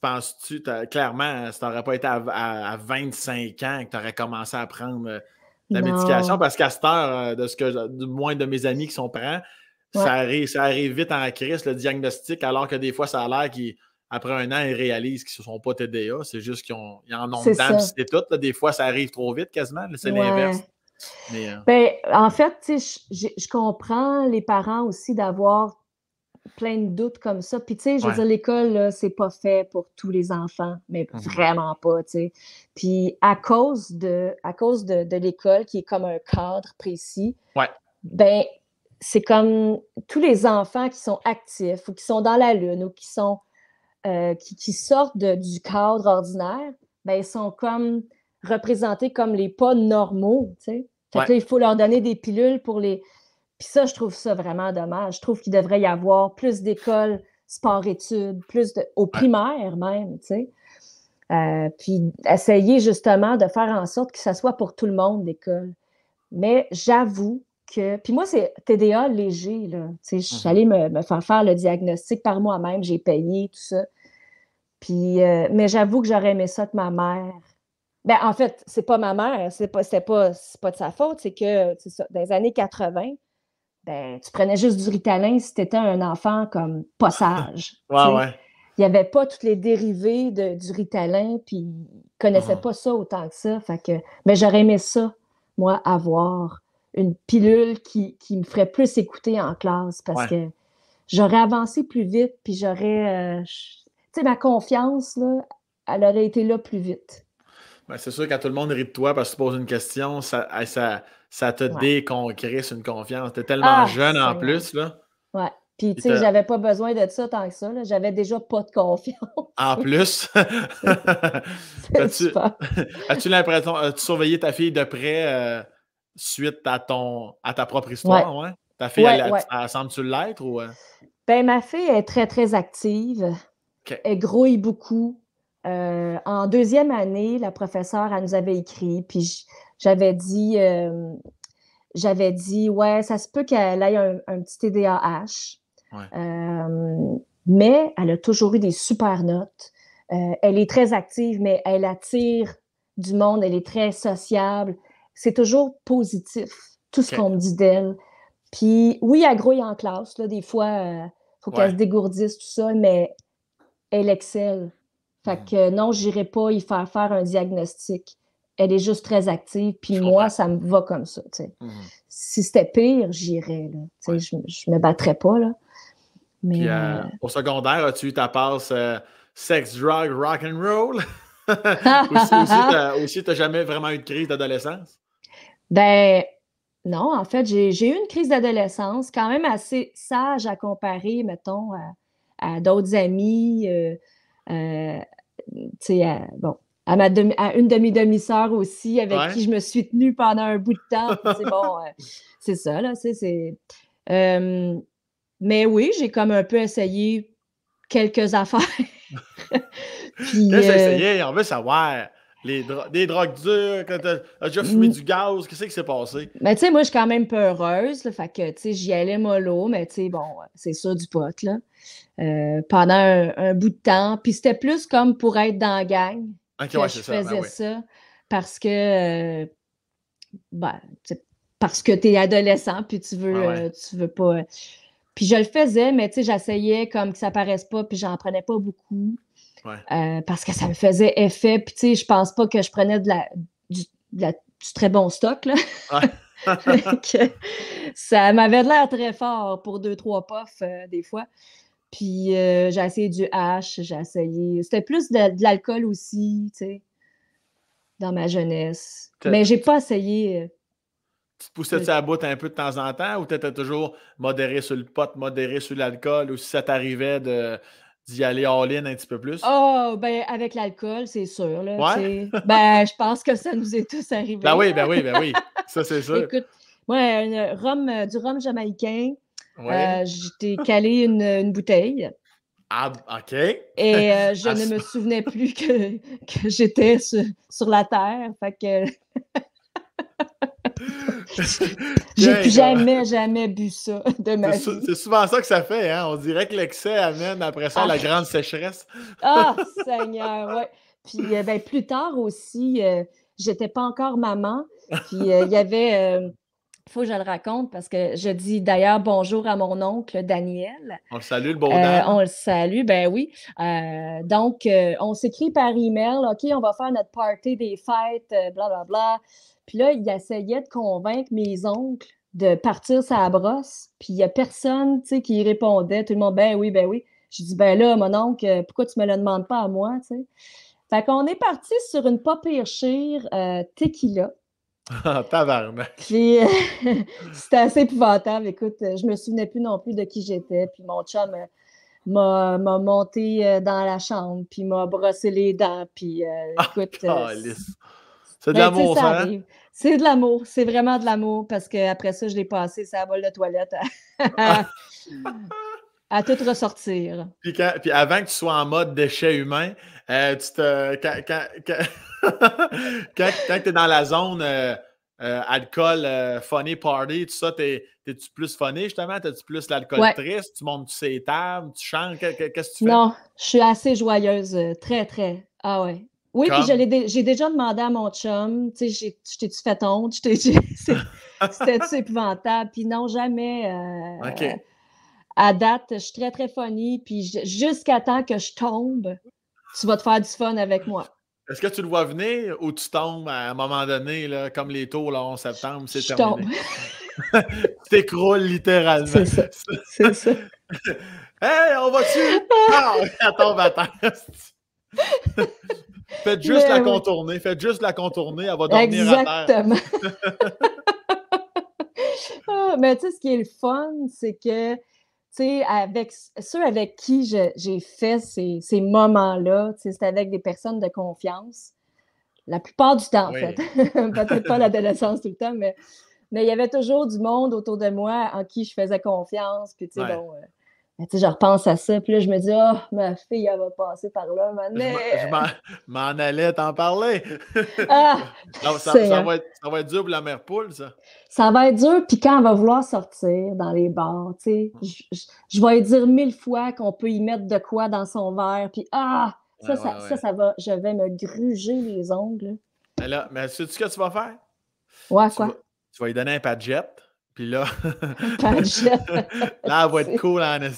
penses-tu, clairement, tu n'aurait pas été à, à, 25 ans que tu aurais commencé à prendre la médication, parce qu'à cette heure, euh, de ce que, du moins de mes amis qui sont parents, ça, arrive, ça arrive vite en crise, le diagnostic, alors que des fois, ça a l'air qu'après un an, ils réalisent qu'ils ne sont pas TDA, c'est juste qu'ils en ont d'âme, c'est tout. Des fois, ça arrive trop vite quasiment, c'est l'inverse. Mais, euh ben, en fait, je comprends les parents aussi d'avoir plein de doutes comme ça. Puis, tu sais, je veux dire, l'école, c'est pas fait pour tous les enfants, mais mhm. vraiment pas, tu sais. Puis, à cause de, à cause de, l'école, qui est comme un cadre précis, ouais. ben, c'est comme tous les enfants qui sont actifs ou qui sont dans la lune ou qui sont euh, qui, sortent du cadre ordinaire, ben, ils sont comme représentés comme les pas normaux, tu sais. Fait il faut leur donner des pilules pour les, puis ça, je trouve ça vraiment dommage. Je trouve qu'il devrait y avoir plus d'écoles, sport-études, plus de, aux primaires même, tu sais. Euh, puis essayer justement de faire en sorte que ça soit pour tout le monde l'école. Mais j'avoue que. Puis moi, c'est TDA léger, là. Tu sais, je suis allée me, faire faire le diagnostic par moi-même, j'ai payé, tout ça. Puis, euh, mais j'avoue que j'aurais aimé ça de ma mère. Ben, en fait, c'est pas ma mère, c'est pas, pas, pas de sa faute, c'est que, c'est ça, dans les années 80, ben, tu prenais juste du ritalin si tu étais un enfant comme pas sage. ouais, Il n'y avait pas toutes les dérivés de, du ritalin, puis ils connaissaient ah. pas ça autant que ça. mais ben, j'aurais aimé ça, moi, avoir une pilule qui, me ferait plus écouter en classe parce que j'aurais avancé plus vite, puis j'aurais. Euh, tu sais, ma confiance, là, elle aurait été là plus vite. Ben, c'est sûr, quand tout le monde rit de toi parce que tu poses une question, ça, ça te ouais. une confiance. Tu tellement ah, jeune en plus. Là. Ouais. Puis, tu sais, j'avais pas besoin de ça tant que ça. J'avais déjà pas de confiance. En plus, as-tu l'impression, as-tu surveillé ta fille de près euh, suite à, ton, à ta propre histoire? Ouais. Ta fille, elle, semble-tu l'être? Ou... Euh? Ben, ma fille est très, très active. Elle grouille beaucoup. Euh, en deuxième année, la professeure, elle nous avait écrit, puis j'avais dit, euh, j'avais dit, ouais, ça se peut qu'elle ait un, petit TDAH, euh, mais elle a toujours eu des super notes. Euh, elle est très active, mais elle attire du monde, elle est très sociable. C'est toujours positif, tout ce qu'on me dit d'elle. Puis oui, elle grouille en classe, là, des fois, il faut qu'elle se dégourdisse, tout ça, mais elle excelle. Fait hmm. que non, j'irai pas y faire faire un diagnostic elle est juste très active, puis moi, ça me va comme ça. Mhm. Si c'était pire, j'irais. Je, je me battrais pas. Là. Euh, euh, au secondaire, as-tu eu ta passe euh, sex, drug, rock and roll? aussi, tu n'as jamais vraiment eu de crise d'adolescence? Ben, non, en fait, j'ai eu une crise d'adolescence quand même assez sage à comparer, mettons, à, d'autres amis. tu sais, bon, à, demi, une de demi-sœurs aussi, avec qui je me suis tenue pendant un bout de temps. C'est bon, euh, c'est ça, là. Euh, mais oui, j'ai comme un peu essayé quelques affaires. Puis, euh, essayé, on veut savoir. Les des drogues dures, quand as déjà fumé mm. du gaz, qu'est-ce qui s'est passé? Mais ben, tu sais, moi, je suis quand même peureuse, heureuse fait que, tu sais, j'y allais mollo, mais tu sais, bon, c'est ça du pote là, pendant un, bout de temps. Puis c'était plus comme pour être dans la gang je ben faisais ça parce que, euh, ben, parce que tu es adolescent, puis tu veux, euh, tu veux pas. Euh, puis je le faisais, mais tu sais, j'essayais comme que ça paraisse pas, puis j'en prenais pas beaucoup. parce que ça me faisait effet. Puis tu sais, je pense pas que je prenais de la, du, très bon stock, ça m'avait l'air très fort pour deux, trois puffs, des fois. Puis euh, j'ai essayé du H, j'ai essayé. C'était plus de, l'alcool aussi, tu sais, dans ma jeunesse. Mais j'ai pas essayé. Euh, tu te poussais-tu à bout un peu de temps en temps ou tu étais toujours modéré sur le pot, modéré sur l'alcool ou si ça t'arrivait d'y aller all-in un petit peu plus? Oh, ben avec l'alcool, c'est sûr. Là, ouais? ben, je pense que ça nous est tous arrivé. Ben oui, ben oui, ben oui. Ça, c'est sûr. Écoute, moi, euh, du rhum jamaïcain, J'étais euh, calé une, bouteille. Ah, OK. Et euh, je ne me souvenais plus que, j'étais sur, la Terre. que. J'ai jamais, jamais bu ça de ma C'est souvent ça que ça fait, hein? On dirait que l'excès amène après ça ah. la grande sécheresse. Ah, oh, Seigneur, oui. Puis euh, ben, plus tard aussi, j'étais pas encore maman. Puis il y avait faut que je le raconte parce que je dis d'ailleurs bonjour à mon oncle Daniel. On le salue, le bon euh, On le salue, ben oui. Euh, donc, euh, on s'écrit par email, OK, on va faire notre party des fêtes, blablabla. Bla, bla. Puis là, il essayait de convaincre mes oncles de partir sa brosse, puis il n'y a personne, qui répondait. Tout le monde, ben oui, ben oui. Je dis, ben là, mon oncle, pourquoi tu ne me le demandes pas à moi, tu sais? Fait qu'on est parti sur une pas pire tequila ah, euh, c'était assez épouvantable. Écoute, je me souvenais plus non plus de qui j'étais. Puis mon chum euh, m'a monté euh, dans la chambre, puis m'a brossé les dents. Puis ah, écoute. c'est de ben, l'amour, ça. Hein? C'est de l'amour. C'est vraiment de l'amour parce qu'après ça, je l'ai passé ça bol de toilette ah. à, tout ressortir. Puis, puis, avant que tu sois en mode déchet humain, euh, quand, quand, quand, tu es dans la zone euh, euh, alcool, funny party, tout ça, t'es-tu plus funny justement? tu tu plus l'alcool triste? Tu montes ces tables? Tu chantes? Qu'est-ce que tu fais? Non, je suis assez joyeuse. Très, très. Ah ouais. Oui, puis j'ai déjà demandé à mon chum, tu sais, je t'ai-tu fait honte? C'était épouvantable. Puis non, jamais. OK. à date, je suis très, très funny. Puis jusqu'à temps que je tombe, tu vas te faire du fun avec moi. Est-ce que tu le vois venir ou tu tombes à un moment donné, là, comme les tours le 11 septembre, c'est terminé? Tombe. tu t'écroules littéralement. C'est ça. C'est ça. hey, on va tu Ah, elle tombe à terre. Faites juste la contourner. Faites juste la contourner. Elle va dormir à terre. Exactement. Ah, mais tu sais, ce qui est le fun, c'est que avec ceux avec qui j'ai fait ces, moments-là, c'était avec des personnes de confiance, la plupart du temps, en fait. Peut-être pas l'adolescence tout le temps, mais, il y avait toujours du monde autour de moi en qui je faisais confiance. Puis, tu sais, euh, je repense à ça, puis là, je me dis, ah, oh, ma fille, elle va passer par là, maintenant. Je m'en allais t'en parler. Ah, ça, ça, va être, ça, va être, dur pour la mère poule, ça. Ça va être dur, puis quand elle va vouloir sortir dans les bars, tu sais, hmm. je, vais lui dire mille fois qu'on peut y mettre de quoi dans son verre, puis ah, ça, ça, ça, va, je vais me gruger les ongles. Mais là, mais sais-tu ce que tu vas faire? Ouais, quoi? tu vas lui donner un padjet. Puis là, là, elle va être cool en hein,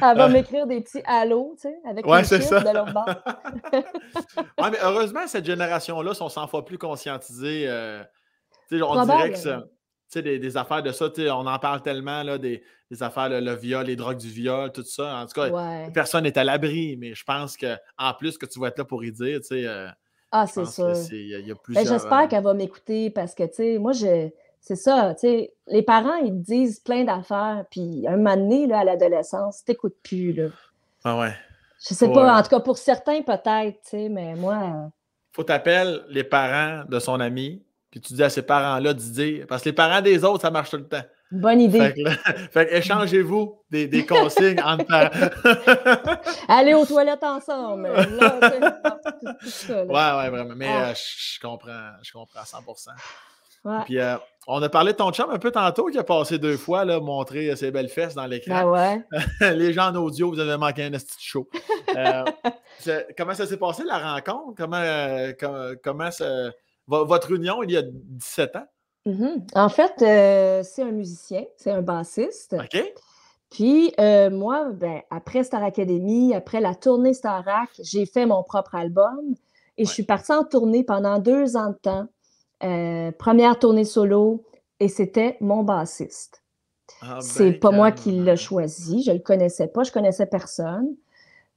elle va m'écrire des petits halos tu sais, avec le les de leur ouais, mais heureusement, cette génération-là sont 100 fois plus conscientisés. Euh, on dirait que ça, des, des, affaires de ça, on en parle tellement, là, des, des affaires, le, viol, les drogues du viol, tout ça. En tout cas, personne n'est à l'abri, mais je pense qu'en plus que tu vas être là pour y dire, tu sais. Euh, ah, c'est ça. Ben, j'espère euh, qu'elle va m'écouter parce que, tu sais, moi, je, c'est ça, tu sais, les parents, ils disent plein d'affaires, puis un moment donné, à l'adolescence, t'écoutes plus, là. Ah ouais. Je sais pas, en tout cas, pour certains, peut-être, mais moi... Euh, Faut t'appeler les parents de son ami, puis tu dis à ces parents-là d'y dire, parce que les parents des autres, ça marche tout le temps. Bonne idée. Fait, échangez-vous des, des, consignes entre parents. Allez aux toilettes ensemble. Oui, oui, Ouais, vraiment. Mais ah. euh, je comprends, je comprends 100 euh, on a parlé de ton chum un peu tantôt qui a passé deux fois, là, montrer euh, ses belles fesses dans l'écran. Ben Les gens en audio, vous avez manqué un petit show. Euh, comment ça s'est passé la rencontre? Comment, comment, ça, votre union il y a 17 ans? Mm-hmm. En fait, c'est un musicien, c'est un bassiste. OK. Puis moi, ben, après Star Academy, après la tournée Starac, j'ai fait mon propre album et je suis partie en tournée pendant deux ans de temps. Euh, première tournée solo, et c'était mon bassiste. Ah ben, c'est pas moi qui l'ai choisi, je le connaissais pas, je connaissais personne.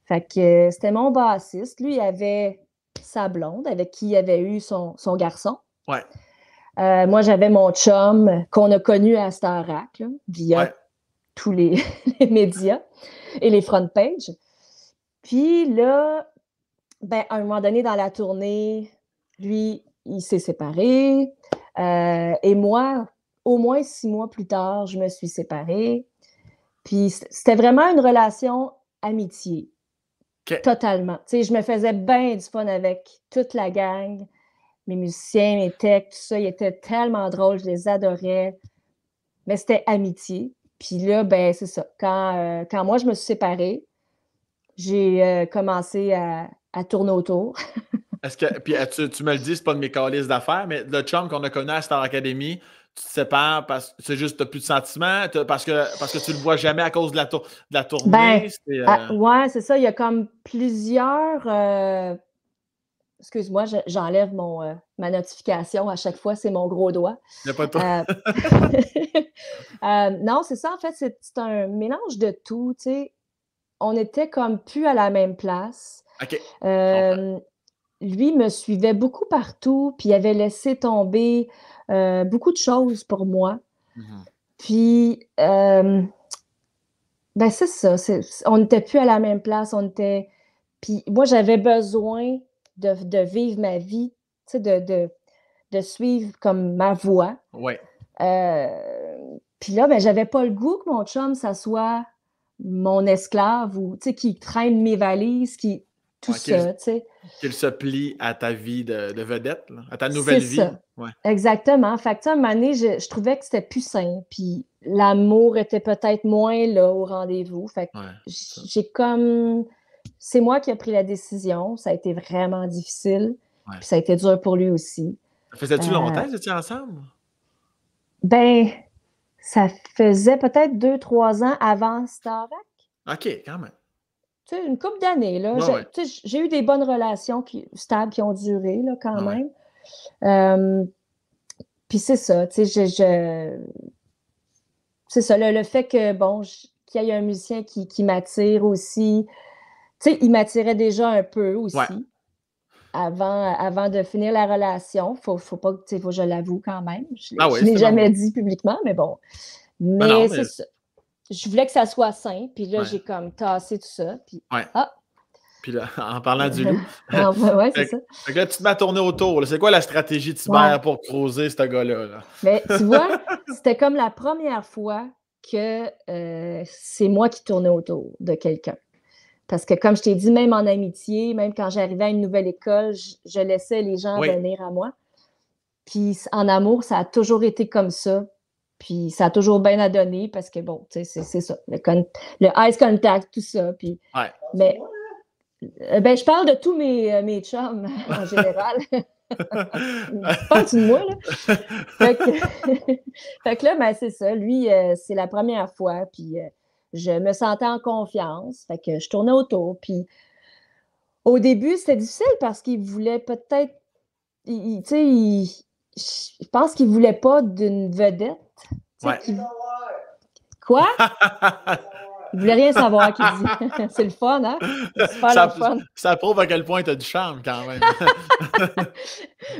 Fait que euh, c'était mon bassiste. Lui, il avait sa blonde avec qui il avait eu son, garçon. Euh, moi, j'avais mon chum qu'on a connu à Starac, via tous les, médias et les front pages. Puis là, ben, à un moment donné dans la tournée, lui, il s'est séparé. Euh, et moi, au moins six mois plus tard, je me suis séparée. Puis c'était vraiment une relation amitié. Totalement. Tu sais, je me faisais bien du fun avec toute la gang, mes musiciens, mes techs, tout ça. Ils étaient tellement drôles, je les adorais. Mais c'était amitié. Puis là, ben c'est ça. Quand, euh, moi, je me suis séparée, j'ai euh, commencé à, à tourner autour. est que, puis tu, me le dis, c'est pas de mes calices d'affaires, mais le chum qu'on a connu à Star Academy, tu te sépares parce que c'est juste, tu plus de sentiments, parce que, parce que tu le vois jamais à cause de la, tour, de la tournée. Oui, ben, c'est, ah, euh ouais, c'est ça. Il y a comme plusieurs. Euh, excuse-moi, j'enlève mon, euh, ma notification à chaque fois, c'est mon gros doigt. non, c'est ça, en fait, c'est, un mélange de tout. sais. On était comme plus à la même place. OK lui me suivait beaucoup partout, puis il avait laissé tomber euh, beaucoup de choses pour moi. Mmh puis, euh, ben c'est ça, on n'était plus à la même place, on était... Puis moi, j'avais besoin de, vivre ma vie, de, de, de, suivre comme ma voie. Ouais. Euh, puis là, ben, j'avais pas le goût que mon chum, ça soit mon esclave ou, qui traîne mes valises, qui tout ça, tu sais. Qu'il se plie à ta vie de, vedette, à ta nouvelle vie. Exactement. Fait que, à un je, trouvais que c'était plus sain. Puis l'amour était peut-être moins là au rendez-vous. Fait que j'ai comme. C'est moi qui ai pris la décision. Ça a été vraiment difficile. Puis ça a été dur pour lui aussi. Faisais-tu euh, longtemps que tu ensemble? Ben, ça faisait peut-être deux, trois ans avant Starac. OK, quand même tu une couple d'années. Là, j'ai, eu des bonnes relations qui, stables qui ont duré là, quand même. Euh, puis c'est ça, tu sais, je, c'est ça, le, fait que, bon, qu'il y ait un musicien qui, qui m'attire aussi, tu sais, il m'attirait déjà un peu aussi. Avant, avant de finir la relation, faut, pas, tu sais, faut je l'avoue quand même. Je, ne ah l'ai jamais dit publiquement, mais bon. Ben mais... c'est ça je voulais que ça soit sain, puis là, j'ai comme tassé tout ça, puis ah. Puis là, en parlant du loup. Ah, c'est ça. tu m'as tourné autour. C'est quoi la stratégie de m'as pour creuser ce gars-là? Mais ben, tu vois, c'était comme la première fois que euh, c'est moi qui tournais autour de quelqu'un. Parce que, comme je t'ai dit, même en amitié, même quand j'arrivais à une nouvelle école, je, laissais les gens venir à moi. Puis en amour, ça a toujours été comme ça. Puis ça a toujours bien à donner parce que bon, tu sais, c'est ça. Le, ice contact, tout ça. Puis, Mais euh, ben, je parle de tous mes, euh, mes chums en général. Pas-tu de moi, là? fait, que, là, ben, c'est ça. Lui, euh, c'est la première fois. Puis je me sentais en confiance. Fait que je tournais autour. Puis au début, c'était difficile parce qu'il voulait peut-être. Tu sais, je pense qu'il voulait pas d'une vedette. Quoi? Il voulait rien savoir qu'il dit. c'est le fun, hein? ça, fun. ça prouve à quel point tu as du charme quand même.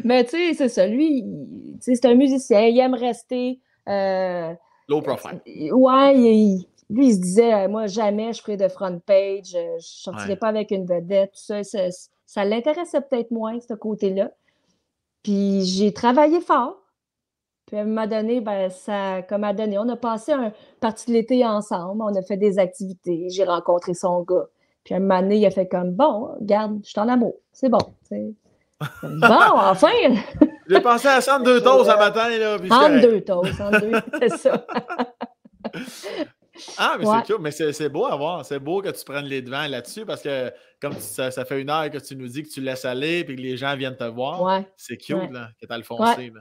Mais tu sais, c'est ça. Lui, c'est un musicien, il aime rester. Euh, Low profile. Ouais, lui, il se disait, euh, moi, jamais je ferai de front page, euh, je ne sortirai pas avec une vedette, tout ça. Ça, ça l'intéressait peut-être moins, ce côté-là. Puis j'ai travaillé fort. Puis elle m'a donné, ben, ça comme a donné. On a passé un partie de l'été ensemble, on a fait des activités, j'ai rencontré son gars. Puis à un moment donné, il a fait comme Bon, garde, je suis en amour, c'est bon. Bon, enfin! j'ai passé à 102 doses ce matin. Là, puis en deux c'est ça. Ah, mais c'est cool, mais c'est beau à voir. C'est beau que tu prennes les devants là-dessus parce que, comme ça, ça, fait une heure que tu nous dis que tu laisses aller puis que les gens viennent te voir, c'est cute là, que tu as le foncé.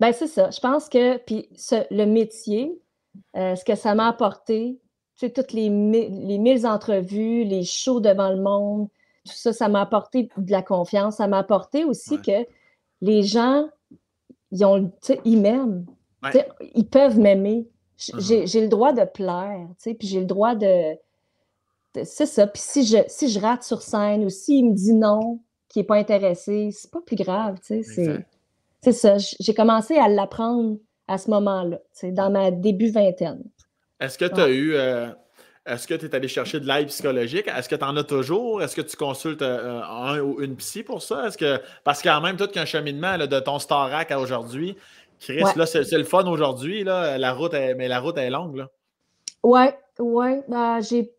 Ben, c'est ça. Je pense que puis le métier, euh, ce que ça m'a apporté, tu toutes les, les mille entrevues, les shows devant le monde, tout ça, ça m'a apporté de la confiance. Ça m'a apporté aussi que les gens, ils ont, ils m'aiment. Ils peuvent m'aimer. Mm-hmm. J'ai, le droit de plaire, puis j'ai le droit de... c'est ça. Puis si je, si je rate sur scène ou s'il me dit non, qu'il n'est pas intéressé, c'est pas plus grave, tu sais c'est ça, j'ai commencé à l'apprendre à ce moment-là, dans ma début vingtaine. Est-ce que tu as eu. Euh, est-ce que tu es allé chercher de l'aide psychologique? Est-ce que tu en as toujours? Est-ce que tu consultes euh, euh, un ou une psy pour ça? Est-ce que. Parce quand même, tout qu'un cheminement de ton Starac à aujourd'hui, Chris, là, c'est le fun aujourd'hui, la route mais la route est longue. Là. Ouais, bah, j'ai,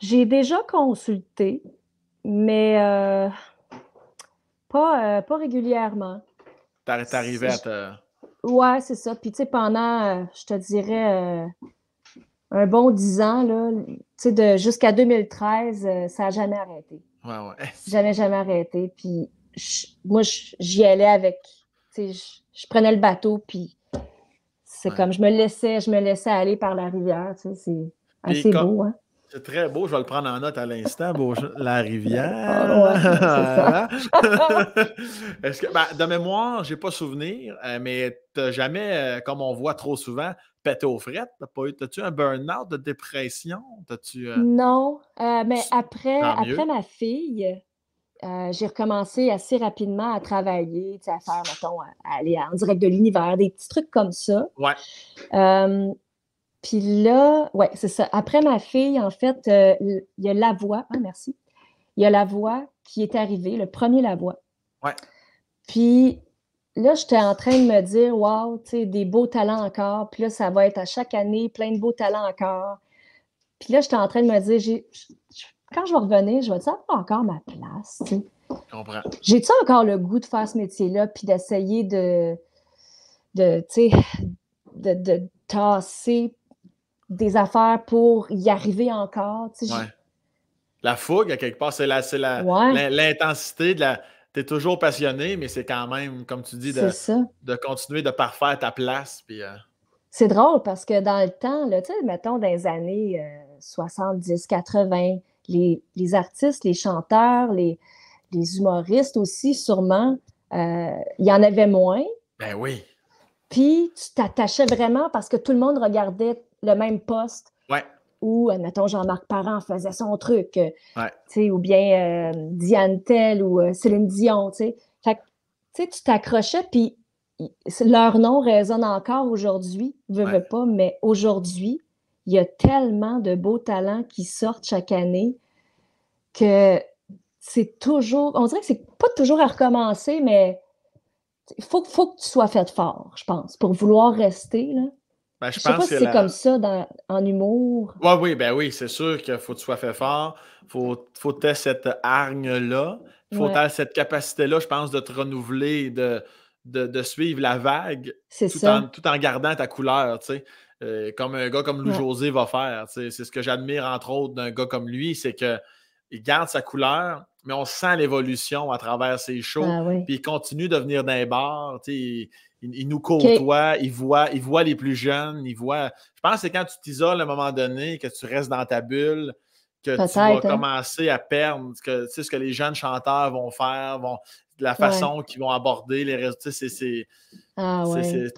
j'ai déjà consulté, mais pas, pas régulièrement. T'arrivais à te. Ouais, c'est ça. Puis, tu sais, pendant, euh, je te dirais, euh, un bon dix ans, là, tu sais, de, jusqu'à 2013, euh, ça n'a jamais arrêté. Ouais, ouais. Jamais, jamais arrêté. Puis, moi, j'y allais avec. Tu sais, je, prenais le bateau, puis c'est comme je me laissais, je me laissais aller par la rivière. Tu sais, c'est assez beau. Hein? C'est très beau, je vais le prendre en note à l'instant. La rivière. de mémoire, je n'ai pas souvenir, euh, mais tu jamais, euh, comme on voit trop souvent, pété aux frettes. T'as-tu un burn-out de dépression? Euh, -tu, Non, mais après, après ma fille, j'ai recommencé assez rapidement à travailler, à faire, mettons, aller en direct de l'univers, des petits trucs comme ça. Ouais. Puis là, ouais, c'est ça. Après ma fille, en fait, euh, il y a la voix. Ah, merci. Il y a la voix qui est arrivée, le premier la voix. Ouais. Puis là, j'étais en train de me dire, waouh, tu sais, des beaux talents encore. Puis là, ça va être à chaque année plein de beaux talents encore. Puis là, j'étais en train de me dire, quand je vais revenir, je vais-tu avoir encore ma place? sais. Je comprends. J'ai-tu encore le goût de faire ce métier-là, puis d'essayer de, de, de, de tasser des affaires pour y arriver encore. La fougue, quelque part, c'est l'intensité la, de la. Tu es toujours passionné, mais c'est quand même, comme tu dis, de, de continuer de parfaire ta place. Euh c'est drôle parce que dans le temps, là, mettons, dans les années 70, euh, 80, les, artistes, les chanteurs, les, humoristes aussi, sûrement, euh, il y en avait moins. Ben oui. Puis tu t'attachais vraiment parce que tout le monde regardait le même poste. où, Ou, Jean-Marc Parent faisait son truc. Euh, ou bien euh, Diane Tell ou euh, Céline Dion. Fait tu t'accrochais, puis leur nom résonne encore aujourd'hui. Veux, pas, mais aujourd'hui, il y a tellement de beaux talents qui sortent chaque année que c'est toujours, on dirait que c'est pas toujours à recommencer, mais il faut, faut que tu sois fait fort, je pense, pour vouloir rester. Là. Ben, je, pense c'est comme ça en humour. Oui, oui, ben oui, c'est sûr qu'il faut que tu sois fait fort. Il faut, faut que cette hargne-là. Il faut ouais. cette capacité-là, je pense, de te renouveler, de, de, suivre la vague tout, En, tout en gardant ta couleur, tu sais. Euh, comme un gars comme Louis-José va faire. C'est ce que j'admire, entre autres, d'un gars comme lui, c'est qu'il garde sa couleur, mais on sent l'évolution à travers ses shows, ben puis il continue de venir d'un bar, il, nous côtoie, il, voit, il voit les plus jeunes, il voit. Je pense que c'est quand tu t'isoles à un moment donné, que tu restes dans ta bulle, que tu vas hein. commencer à perdre que, tu sais, ce que les jeunes chanteurs vont faire, vont, la façon qu'ils vont aborder les résultats. C'est, ah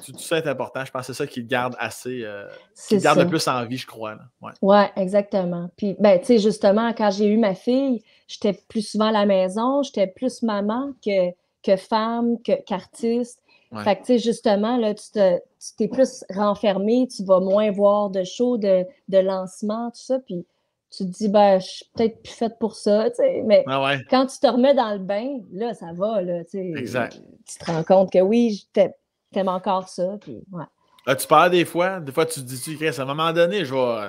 tout, ça est important. Je pense que c'est ça qui garde assez. Euh, garde plus en vie, je crois. Oui, exactement. Puis, ben, tu sais, justement, quand j'ai eu ma fille, j'étais plus souvent à la maison, j'étais plus maman que, que femme, que, qu'artiste. Fait que, tu sais, justement, là, tu t'es plus renfermé, tu vas moins voir de show, de, de lancement, tout ça, puis tu te dis, ben, je suis peut-être plus faite pour ça, tu sais, mais ah quand tu te remets dans le bain, là, ça va, là, tu sais. Exact. Tu te rends compte que oui, t'aimes encore ça, puis ouais. as tu peur des fois, des fois, tu te dis, tu à un moment donné, je vais,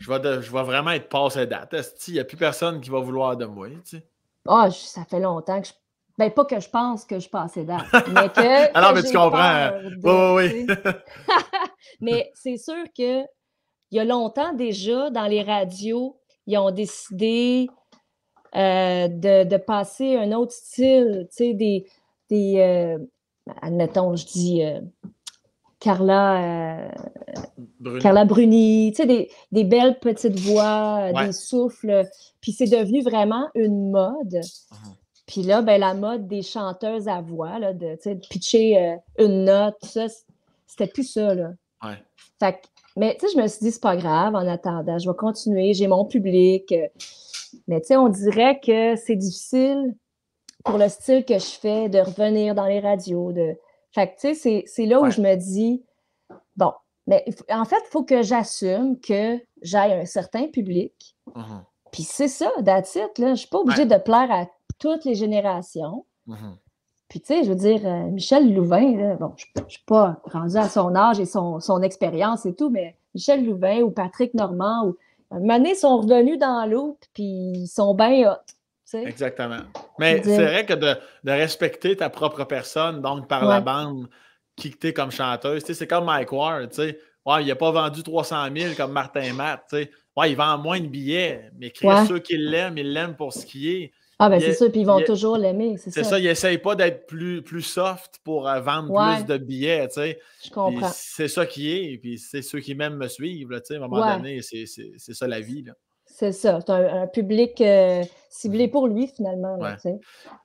je vais, je vais vraiment être passé date. Il n'y a plus personne qui va vouloir de moi, tu sais. Ah, ça fait longtemps que je ben, pas que je pense que je passais d'art, mais Alors, mais tu comprends. Hein. oui, oui, oui. mais c'est sûr que il y a longtemps déjà, dans les radios, ils ont décidé euh, de, passer un autre style, tu sais, des. des euh, admettons, je dis. Euh, Carla, Bruni. Carla Bruni, tu sais, des, belles petites voix, des souffles. Puis c'est devenu vraiment une mode. Uh-huh. Puis là, ben, la mode des chanteuses à voix, là, de, de pitcher euh, une note, tout ça, c'était plus ça. Là. Fait mais tu sais, je me suis dit, c'est pas grave en attendant, je vais continuer, j'ai mon public. Euh. Mais tu sais, on dirait que c'est difficile pour le style que je fais de revenir dans les radios. De... Fait tu sais, c'est là où je me dis, bon, mais en fait, il faut que j'assume que j'aille un certain public. Mmh Puis c'est ça, d'attitude, là. Je suis pas obligée de plaire à toutes les générations. Mm-hmm. Puis, tu sais, je veux dire, euh, Michel Louvain, bon, je ne suis pas rendu à son âge et son, expérience et tout, mais Michel Louvain ou Patrick Normand, ou, Mané sont revenus dans l'eau, puis ils sont bien hot. Exactement. Mais c'est vrai que de, respecter ta propre personne, donc par la bande, qui t'es comme chanteuse, c'est comme Mike Ward, tu sais. Ouais, il n'a pas vendu 300 000 comme Martin Matt, tu sais. Ouais, il vend moins de billets, mais ceux qui l'aiment, ils l'aiment pour ce qu'il est. Ah, ben c'est ça, puis ils vont toujours l'aimer, c'est ça. ils n'essayent pas d'être plus, plus soft pour euh, vendre plus de billets, tu sais. Je comprends. C'est ça qui est, puis c'est ceux qui m'aiment me suivent, tu sais, à un moment donné, c'est ça la vie, C'est ça, c'est un, public euh, ciblé mmh. pour lui, finalement,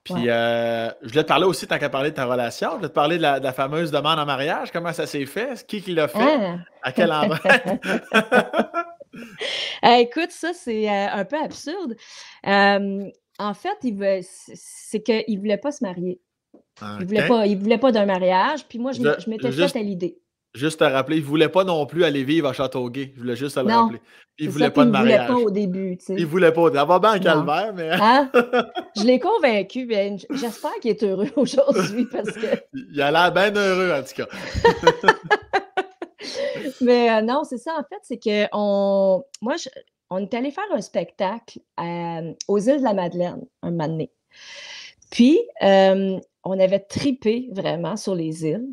Puis, euh, je voulais te parler aussi, tant qu'à parler de ta relation, je voulais te parler de la, fameuse demande en mariage, comment ça s'est fait, qui qui l'a fait, ah! à quel endroit. Eh, écoute, ça, c'est un peu absurde en fait, c'est qu'il ne voulait pas se marier. Il ne voulait pas, voulait pas d'un mariage. Puis moi, je, m'étais faite à l'idée. Juste à rappeler, il ne voulait pas non plus aller vivre à Châteauguay. Je voulais juste à le rappeler. Il ne voulait pas de mariage. Il ne voulait pas au début. Tu sais. Il ne voulait pas. va bien un calvaire, mais. Hein? Je l'ai convaincu, Ben. J'espère qu'il est heureux aujourd'hui parce que. il a l'air bien heureux, en tout cas. mais euh, non, c'est ça, en fait, c'est que on... moi, je, on est allé faire un spectacle euh, aux îles de la Madeleine un moment Puis, euh, on avait tripé vraiment sur les îles.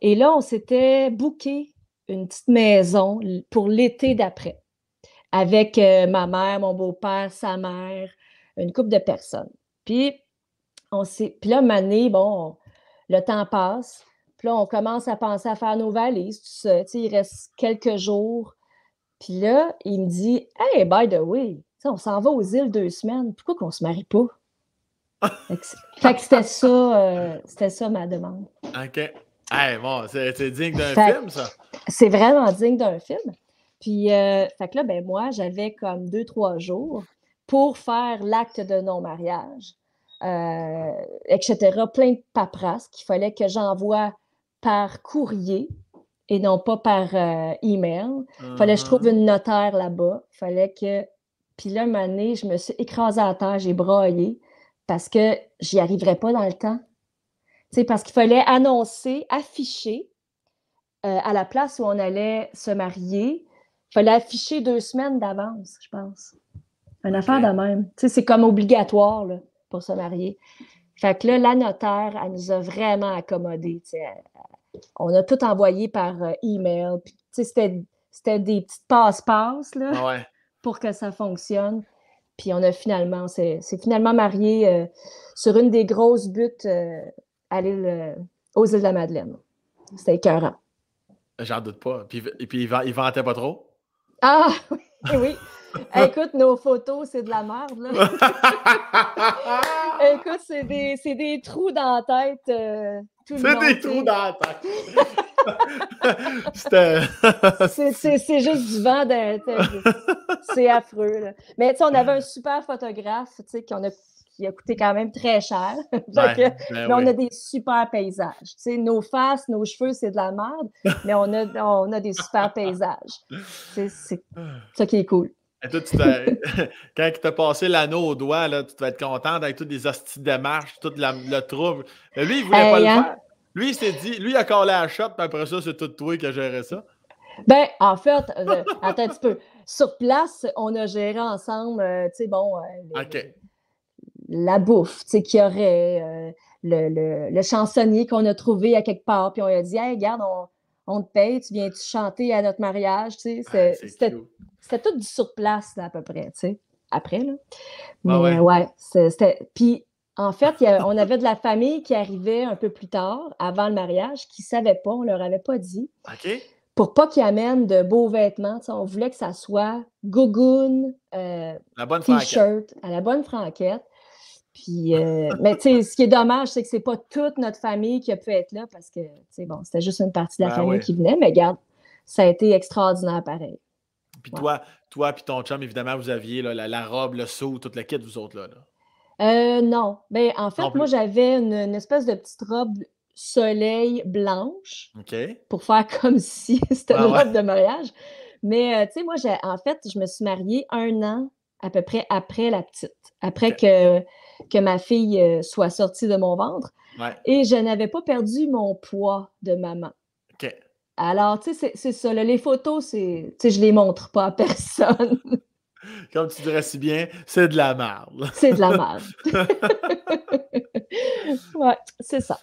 Et là, on s'était booké une petite maison pour l'été d'après avec euh, ma mère, mon beau-père, sa mère, une couple de personnes. Puis, on s'est, puis là, Mané, bon, le temps passe. Puis là, on commence à penser à faire nos valises, il reste quelques jours puis là, il me dit Hey, by the way, on s'en va aux îles deux semaines, pourquoi qu'on se marie pas? fait que c'était ça, euh, c'était ça ma demande. OK. Hey, bon, c'est digne d'un film, ça. C'est vraiment digne d'un film. Puis, euh, fait que là, ben moi, j'avais comme deux, trois jours pour faire l'acte de non-mariage, euh, etc. Plein de paperasses qu'il fallait que j'envoie par courrier et non pas par euh, email. Fallait que je trouve mhm. une notaire là-bas. Fallait que. Puis là, une année, je me suis écrasée à terre, j'ai broyé parce que j'y arriverais pas dans le temps. sais, parce qu'il fallait annoncer, afficher euh, à la place où on allait se marier. Il fallait afficher deux semaines d'avance, je pense. Une affaire de même. c'est comme obligatoire pour se marier. Fait que là, la notaire, elle nous a vraiment accommodés. Elle, on a tout envoyé par euh, email. Puis, c'était, des petites passe-passe ah pour que ça fonctionne. Puis on a finalement, c'est, finalement marié euh, sur une des grosses buttes euh, aux îles de la Madeleine. C'était écœurant. J'en doute pas. Puis, et puis il, il pas trop? Ah oui, oui. Écoute, nos photos, c'est de la merde, Écoute, c'est des, trous dans la tête. C'est des trous dans c'est juste du vent d'un C'est affreux. Là. Mais on avait un super photographe a qui a coûté quand même très cher. Ben, ben mais on a des super paysages. nos faces, nos cheveux, c'est de la merde, mais on a, on a des super paysages. C'est ça qui est cool. Et ben, tu quand il t'a passé l'anneau au doigt, là, tu vas être contente avec toutes les hosties marche, tout la, le trouble. lui, il voulait pas le hein? faire. Lui, il s'est dit, lui, il a collé à la shop, puis après ça, c'est tout toi qui a géré ça. Ben, en fait, attends un petit peu. Sur place, on a géré ensemble, euh, tu sais, bon, euh, la bouffe, tu sais, qu'il y aurait, euh, le, le, le, chansonnier qu'on a trouvé à quelque part, puis on a dit, hey, regarde, on on te paye, tu viens-tu chanter à notre mariage? Tu sais, ah, c'était tout du sur place, à peu près, tu sais, après. Là. Mais ouais, c'était. Puis, en fait, on avait de la famille qui arrivait un peu plus tard, avant le mariage, qui ne savait pas, on ne leur avait pas dit. OK. Pour pas qu'ils amènent de beaux vêtements. On voulait que ça soit gougoune, euh, t-shirt, à la bonne franquette. Puis, euh, mais tu sais, ce qui est dommage, c'est que c'est pas toute notre famille qui a pu être là parce que, tu sais, bon, c'était juste une partie de la ben famille qui venait, mais regarde, ça a été extraordinaire pareil. Puis toi, toi puis ton chum, évidemment, vous aviez la, robe, le saut, toute la quête, vous autres, là. Euh, non. Ben, en fait, moi, j'avais une, espèce de petite robe soleil blanche OK. pour faire comme si c'était ah une robe de mariage. Mais, euh, tu sais, moi, en fait, je me suis mariée un an à peu près après la petite, après que, que ma fille euh, soit sortie de mon ventre. Et je n'avais pas perdu mon poids de maman. Alors, tu sais, c'est ça. les photos, c'est, je les montre pas à personne. Comme tu dirais si bien, c'est de la merde. C'est de la merde. ouais, c'est ça.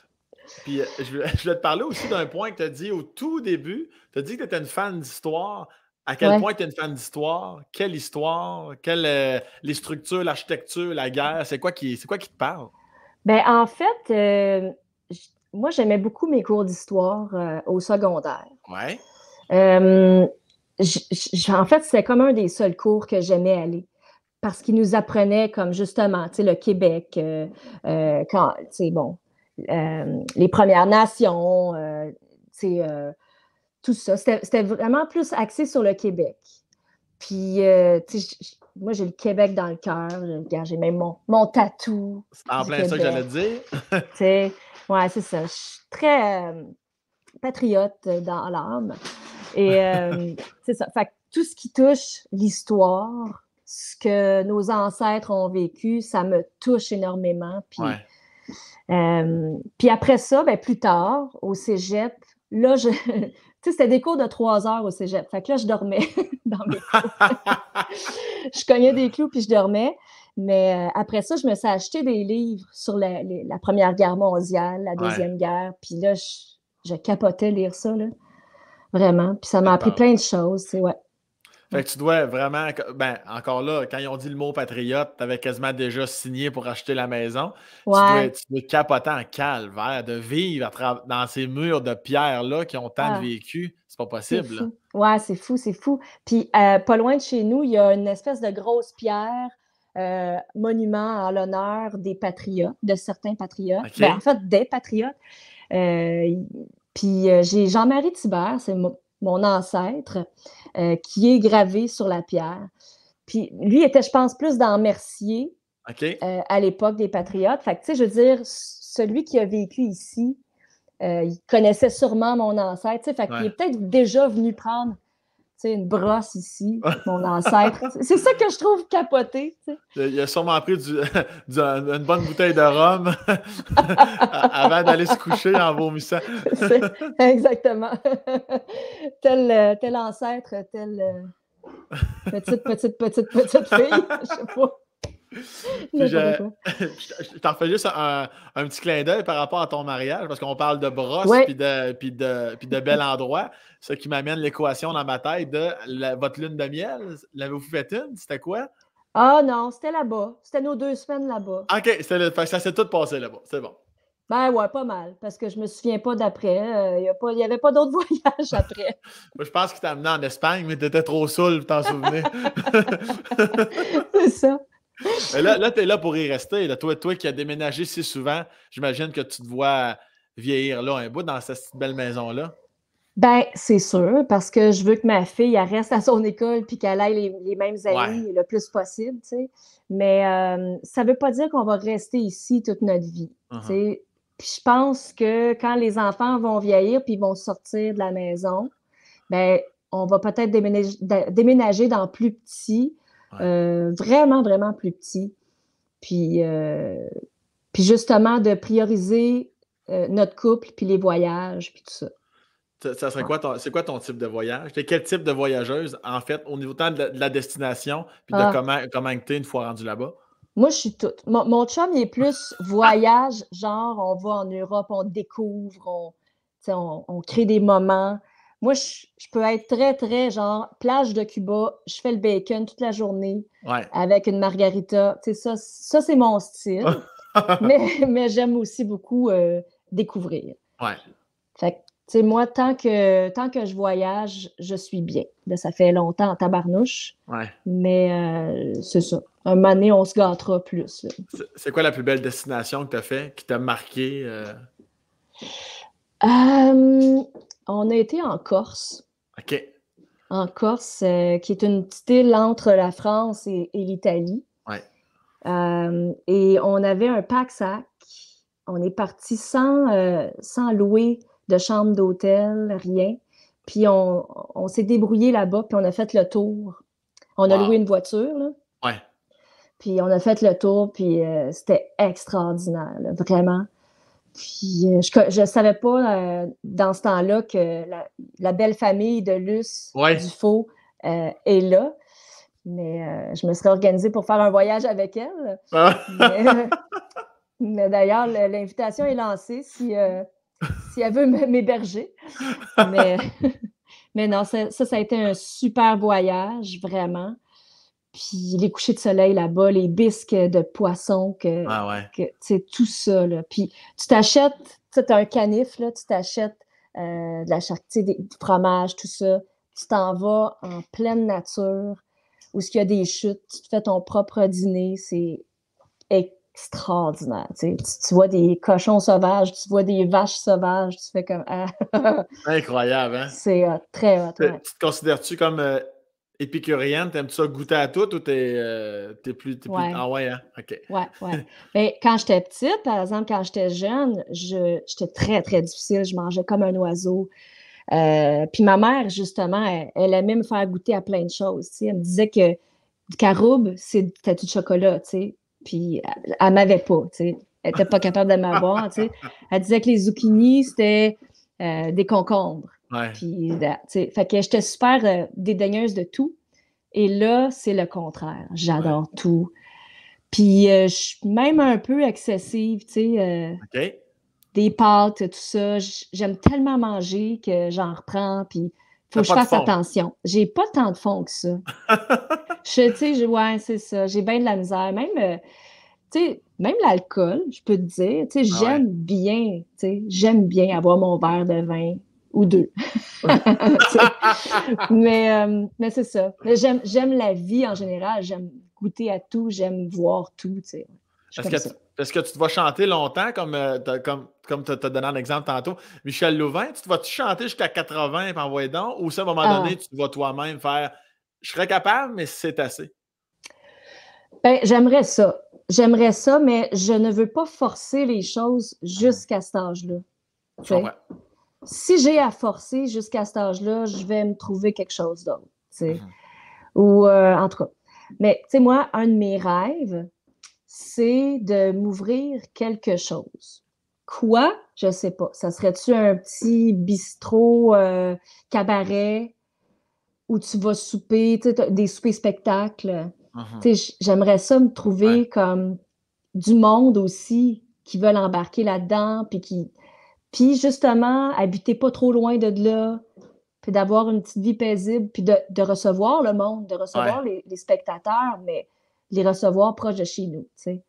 Puis euh, je voulais te parler aussi d'un point que tu as dit au tout début. Tu as dit que tu étais une fan d'histoire à quel point tu es une fan d'histoire, quelle histoire, quelle, euh, les structures, l'architecture, la guerre, c'est quoi qui, c'est quoi qui te parle? Ben, en fait, euh, moi, j'aimais beaucoup mes cours d'histoire euh, au secondaire. Ouais. en fait, c'est comme un des seuls cours que j'aimais aller parce qu'ils nous apprenaient comme justement, tu sais, le Québec, quand, tu sais, bon, les Premières Nations, tu sais, tout ça. C'était vraiment plus axé sur le Québec. Puis, euh, tu sais, moi, j'ai le Québec dans le cœur. J'ai même mon, mon tatou. En plein ça que j'allais dire. tu sais, ouais, c'est ça. Je suis très euh, patriote dans l'âme. Et euh, c'est ça. Fait que tout ce qui touche l'histoire, ce que nos ancêtres ont vécu, ça me touche énormément. Puis, puis après ça, ben, plus tard, au cégep, là, je, c'était des cours de trois heures au cégep. Fait que là, je dormais dans mes cours. je cognais des clous puis je dormais. Mais euh, après ça, je me suis acheté des livres sur la, Première Guerre mondiale, la Deuxième Guerre. Puis là, je, je, capotais lire ça, là. Vraiment. Puis ça m'a appris plein de choses, c'est ouais. Fait que tu dois vraiment, ben, encore là, quand ils ont dit le mot patriote, tu avais quasiment déjà signé pour acheter la maison. Tu, dois, être capoter en calvaire, de vivre dans ces murs de pierre-là qui ont tant de ah. vécu. C'est pas possible. Ouais, c'est fou, c'est fou. Puis, euh, pas loin de chez nous, il y a une espèce de grosse pierre. Euh, monument en l'honneur des patriotes, de certains patriotes, ben, en fait des patriotes. Euh, puis j'ai Jean-Marie Thibert, c'est mon ancêtre, euh, qui est gravé sur la pierre. Puis lui était, je pense, plus dans Mercier euh, à l'époque des Patriotes. Fait que, tu sais, je veux dire, celui qui a vécu ici, euh, il connaissait sûrement mon ancêtre. Fait qu'il est peut-être déjà venu prendre une brosse ici, mon ancêtre. C'est ça que je trouve capoté. Il a sûrement pris une bonne bouteille de rhum avant d'aller se coucher en vomissant. exactement. Euh, tel, ancêtre, telle euh, petite, petite, petite, petite fille. Je sais pas. je, t'en fais juste un, petit clin d'œil par rapport à ton mariage, parce qu'on parle de brosse et de, de, de bel endroit. Ce qui m'amène l'équation dans ma tête de votre lune de miel. L'avez-vous fait une? C'était quoi? Ah non, c'était là-bas. C'était nos deux semaines là-bas. OK, ça s'est tout passé là-bas. C'est bon. Ben ouais, pas mal, parce que je me souviens pas d'après. Il euh, n'y avait pas d'autres voyages après. je pense qu'il t'a amené en Espagne, mais tu étais trop saoul pour t'en souvenir. C'est ça. là, tu es là pour y rester. Toi, toi qui as déménagé si souvent, j'imagine que tu te vois vieillir là un bout dans cette belle maison-là. Ben, c'est sûr, parce que je veux que ma fille elle reste à son école puis qu'elle ait les, mêmes amis le plus possible, tu sais. Mais euh, ça ne veut pas dire qu'on va rester ici toute notre vie. tu uh-huh. sais. Puis je pense que quand les enfants vont vieillir puis vont sortir de la maison, ben on va peut-être déménager, dans plus petit, euh, vraiment, vraiment plus petit. Puis, euh, puis justement, de prioriser notre couple, puis les voyages, puis tout ça serait ah. quoi c'est quoi ton type de voyage? quel type de voyageuse, en fait, au niveau de la, destination puis de ah. comment, comment tu es une fois rendu là-bas? Moi, je suis toute. Mon, chum, est ah. plus voyage, genre on va en Europe, on découvre, on, crée des moments. Moi, je, peux être très, très genre plage de Cuba, je fais le bacon toute la journée avec une margarita. ça, ça c'est mon style. mais, mais j'aime aussi beaucoup euh, découvrir. Ouais sais, moi, tant que, tant que je voyage, je suis bien. ça fait longtemps en tabarnouche. Mais euh, c'est ça. Un moment on se gâtera plus. C'est quoi la plus belle destination que tu as fait, qui t'a marqué? Euh? Euh, on a été en Corse. OK. En Corse, qui est une petite île entre la France et, l'Italie. Ouais. et on avait un pack-sac. On est parti sans, sans louer de chambre d'hôtel, rien. Puis on, s'est débrouillé là-bas, puis on a fait le tour. On a loué une voiture, là. Puis on a fait le tour, puis euh, c'était extraordinaire, vraiment. Puis euh, je ne savais pas euh, dans ce temps-là que la, belle famille de Luce ouais. est là. Mais je me serais organisée pour faire un voyage avec elle. Ah. Mais, mais d'ailleurs, l'invitation est lancée si si elle veut m'héberger. Mais, mais non, ça, ça, a été un super voyage, vraiment. Puis les couchers de soleil là-bas, les bisques de poisson, que, ah tout ça. Là. Puis tu t'achètes, tu as un canif, là, tu t'achètes euh, de la charcuterie, du fromage, tout ça. Tu t'en vas en pleine nature, où il y a des chutes, tu te fais ton propre dîner. C'est extraordinaire. Tu, vois des cochons sauvages, tu vois des vaches sauvages, tu fais comme. Ah. Incroyable, hein? C'est très Tu te considères-tu comme euh, épicurienne? T'aimes-tu ça goûter à tout ou t'es euh, plus, Ah ouais, hein? OK. Ouais, ouais. Mais quand j'étais petite, par exemple, quand j'étais jeune, j'étais très, très difficile. Je mangeais comme un oiseau. Euh, puis ma mère, justement, elle, aimait me faire goûter à plein de choses. Tu Elle me disait que du caroube, c'est du chocolat, tu sais puis elle, m'avait pas, tu sais. Elle n'était pas capable de m'avoir, tu sais. Elle disait que les zucchinis, c'était euh, des concombres. Puis, euh, tu sais, fait que j'étais super euh, dédaigneuse de tout. Et là, c'est le contraire. J'adore tout. Puis, je suis même un peu excessive, tu sais. OK. Des pâtes, tout ça. J'aime tellement manger que j'en reprends. Puis, faut que je fasse attention. J'ai pas tant de fond que ça. je, tu sais, ouais, c'est ça. J'ai bien de la misère. Même, euh, même l'alcool, je peux te dire, ah j'aime bien, tu sais, j'aime bien avoir mon verre de vin ou deux. mais euh, mais c'est ça. J'aime la vie en général. J'aime goûter à tout. J'aime voir tout, tu sais. Parce que tu vas chanter longtemps, comme, euh, comme, tu as donné un exemple tantôt? Michel Louvain, tu vas-tu chanter jusqu'à 80 et envoyer Ou ça, à un moment donné, ah. tu vas toi-même faire Je serais capable, mais c'est assez? Ben, j'aimerais ça. J'aimerais ça, mais je ne veux pas forcer les choses ah. jusqu'à cet âge-là. Si j'ai à forcer jusqu'à cet âge-là, je vais me trouver quelque chose d'autre. Mhm. Ou euh, en tout cas. Mais tu sais, moi, un de mes rêves, c'est de m'ouvrir quelque chose. Quoi? Je ne sais pas. Ça serait-tu un petit bistrot, euh, cabaret, où tu vas souper, des soupers spectacles? Mhm. J'aimerais ça me trouver comme du monde aussi qui veulent embarquer là-dedans, puis qui. Puis justement, habiter pas trop loin de là, puis d'avoir une petite vie paisible, puis de, recevoir le monde, de recevoir les, spectateurs, mais les recevoir proche de chez nous. sais.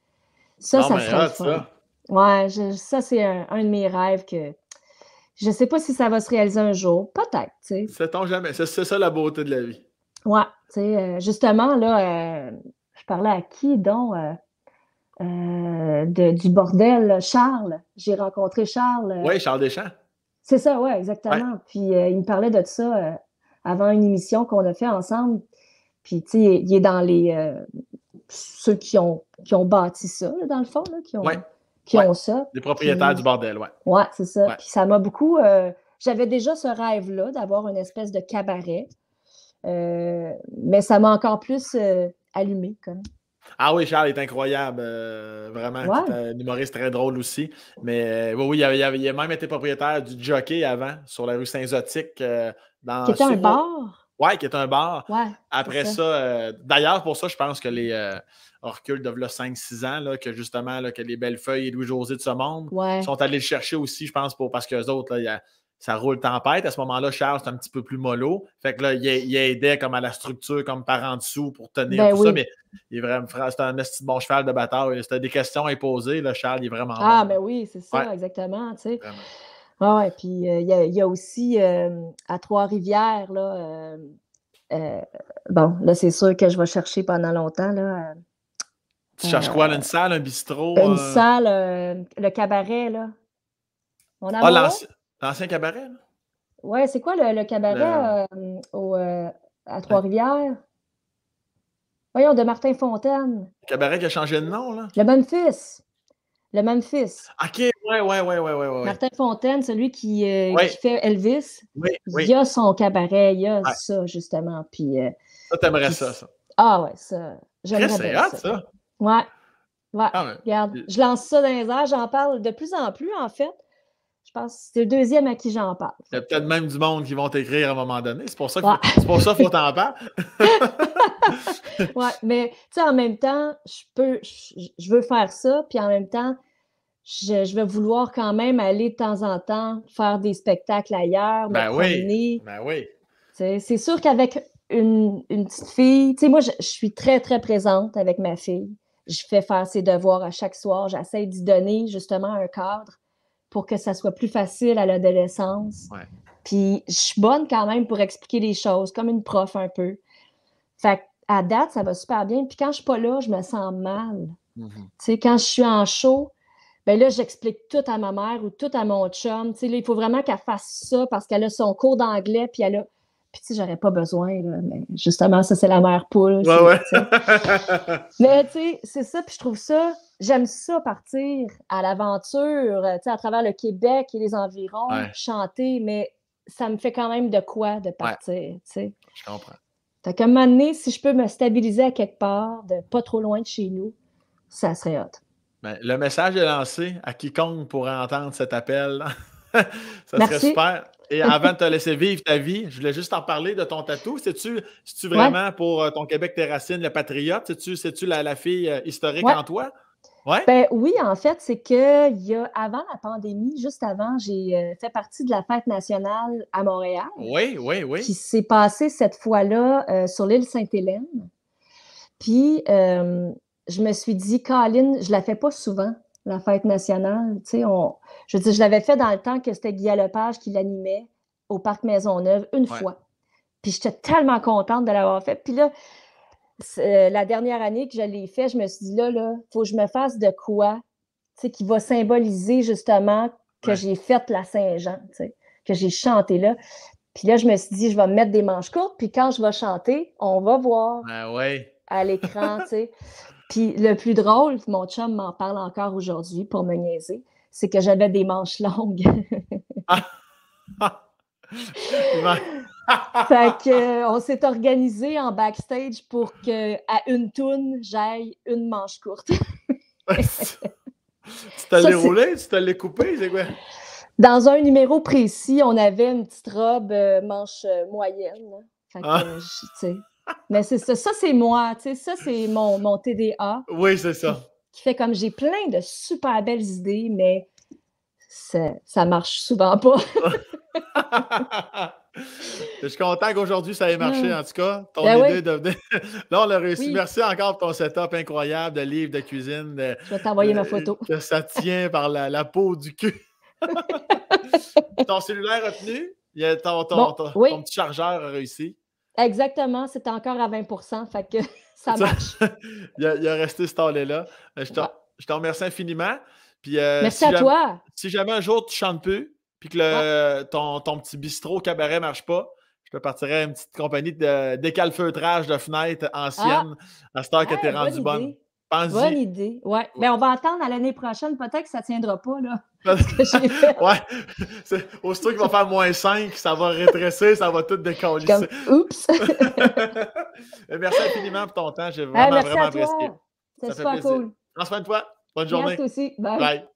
Ça, ça ben, serait Ça. Ouais, ça, c'est un, de mes rêves que je ne sais pas si ça va se réaliser un jour. Peut-être. Sait-on jamais. C'est ça la beauté de la vie. Ouais, tu sais, euh, justement, là, euh, je parlais à qui donc euh, du bordel, Charles. J'ai rencontré Charles. oui, Charles Deschamps. C'est ça, oui, exactement. Puis il me parlait de ça avant une émission qu'on a fait ensemble. Puis, tu sais, il est dans les, ceux qui ont, qui ont bâti ça, dans le fond, qui, ont, ça. Les propriétaires du bordel, oui. Oui, c'est ça. Puis ça m'a beaucoup. Euh, j'avais déjà ce rêve-là d'avoir une espèce de cabaret, euh, mais ça m'a encore plus euh, allumé, comme. Ah oui, Charles est incroyable, vraiment. un humoriste très drôle aussi. Mais oui, il, avait, avait, même été propriétaire du jockey avant, sur la rue Saint-Zotique. dans qui un bar? Ouais, qui est un bar. Après ça, euh, d'ailleurs, pour ça, je pense que les euh, Orcules de de 5-6 ans, là, que justement, là, que les belles feuilles et Louis-José de ce monde sont allés le chercher aussi, je pense, pour, parce qu'eux autres, ça roule tempête. À ce moment-là, Charles c'est un petit peu plus mollo. Fait que là, il, aidait comme à la structure, comme par en dessous pour tenir ben tout ça. Mais il est vraiment, c'était un petit bon cheval de bataille. C'était des questions à Là, Charles, il est vraiment. Ah, bon. Ben oui, c'est ça, exactement. Tu ah, et puis euh, il y, a aussi euh, à Trois-Rivières, là, euh, bon, là, c'est sûr que je vais chercher pendant longtemps, là. tu cherches quoi, là, une salle, un bistrot? Une salle, le cabaret, là. ah, l'ancien, cabaret, là? Ouais, c'est quoi le, cabaret à Trois-Rivières? Voyons, de Martin Fontaine. Le cabaret qui a changé de nom, là? Le fils. Le même OK, ouais, ouais, ouais, ouais, ouais. ouais. Martin Fontaine, celui qui, euh, qui fait Elvis, oui, oui. il y a son cabaret, il y a ça, justement. Puis, euh, ça, t'aimerais ça, ça. Ah ouais, ça. J'aimerais bien ça. ça. Ouais. Ouais. Ah, regarde, je lance ça dans les airs, j'en parle de plus en plus, en fait. C'est le deuxième à qui j'en parle. Il y a peut-être même du monde qui vont t'écrire à un moment donné. C'est pour ça qu'il faut, t'en parler. oui, mais tu sais, en même temps, je peux, je, veux faire ça, puis en même temps, je, vais vouloir quand même aller de temps en temps faire des spectacles ailleurs, ben oui. Ben oui. C'est sûr qu'avec une, petite fille, tu sais, moi, je, je suis très, très présente avec ma fille. Je fais faire ses devoirs à chaque soir. J'essaie d'y donner justement un cadre pour que ça soit plus facile à l'adolescence. Puis je suis bonne quand même pour expliquer les choses, comme une prof un peu. Fait à date, ça va super bien. Puis quand je suis pas là, je me sens mal. Mm-hmm. Tu sais, quand je suis en chaud ben là, j'explique tout à ma mère ou tout à mon chum. Tu sais, il faut vraiment qu'elle fasse ça parce qu'elle a son cours d'anglais, puis elle a puis tu sais, j'aurais pas besoin, mais justement, ça, c'est la mère poule. mais tu sais, c'est ça, puis je trouve ça, j'aime ça partir à l'aventure, euh, tu sais, à travers le Québec et les environs, chanter, mais ça me fait quand même de quoi de partir, tu sais. Je comprends. Fait qu'à un moment donné, si je peux me stabiliser à quelque part, de pas trop loin de chez nous, ça serait hot. Ben, le message est lancé à quiconque pourrait entendre cet appel. ça serait super. Et avant de te laisser vivre ta vie, je voulais juste en parler de ton tatou. C'est-tu tu vraiment pour euh, ton Québec tes racines, le patriote? C'est-tu, la, fille euh, historique en toi? Ouais. Ben, oui, en fait, c'est que il y a, avant la pandémie, juste avant, j'ai euh, fait partie de la fête nationale à Montréal. Oui, oui, oui. Qui s'est passé cette fois-là sur l'île Sainte-Hélène. Puis, je me suis dit, Colin, je ne la fais pas souvent la fête nationale. Tu sais, je dis, je l'avais fait dans le temps que c'était Guy Lepage qui l'animait au Parc Maisonneuve une fois. Puis j'étais tellement contente de l'avoir fait. Puis là, euh, la dernière année que je l'ai fait, je me suis dit là, là, faut que je me fasse de quoi qui va symboliser justement que j'ai fait la Saint-Jean, que j'ai chanté là. Puis là, je me suis dit, je vais me mettre des manches courtes, puis quand je vais chanter, on va voir ben à l'écran, tu sais. Puis le plus drôle, mon chum m'en parle encore aujourd'hui pour me niaiser, c'est que j'avais des manches longues. fait que, euh, on s'est organisé en backstage pour qu'à une toune, j'aille une manche courte. tu t'allais rouler, tu t'allais couper, c'est quoi? Dans un numéro précis, on avait une petite robe euh, manche euh, moyenne. Fait que, ah. tu sais... Mais c'est ça, c'est moi, tu sais, ça c'est mon, mon TDA. Oui, c'est ça. Qui fait comme j'ai plein de super belles idées, mais ça, ça marche souvent pas. Je suis content qu'aujourd'hui ça ait marché, ah. en tout cas. Ton ben idée oui. Là, on l'a réussi. Merci encore pour ton setup incroyable de livres, de cuisine. Je vais t'envoyer ma photo. ça tient par la, peau du cul. ton cellulaire a tenu. ton, ton petit chargeur a réussi. Exactement, c'était encore à 20 fait que ça marche. il, a, resté ce temps-là. Euh, je te, remercie infiniment. Puis, euh, Merci à toi. Si jamais un jour tu chantes plus, puis que le, ton, ton, petit bistrot cabaret marche pas, je te partirai à une petite compagnie de décalfeutrage de fenêtres ah! anciennes à cette heure que tu es rendu bonne. Bonne idée. Ouais. Mais ben, on va attendre à l'année prochaine. Peut-être que ça ne tiendra pas, là. ouais Au ouais. va faire moins 5, ça va rétrécir, ça va tout décoller. Comme... Oups! Ben, merci infiniment pour ton temps. J'ai vraiment, vraiment à apprécié. C'est super cool. Prends soin de toi. Bonne journée. Merci aussi. Bye.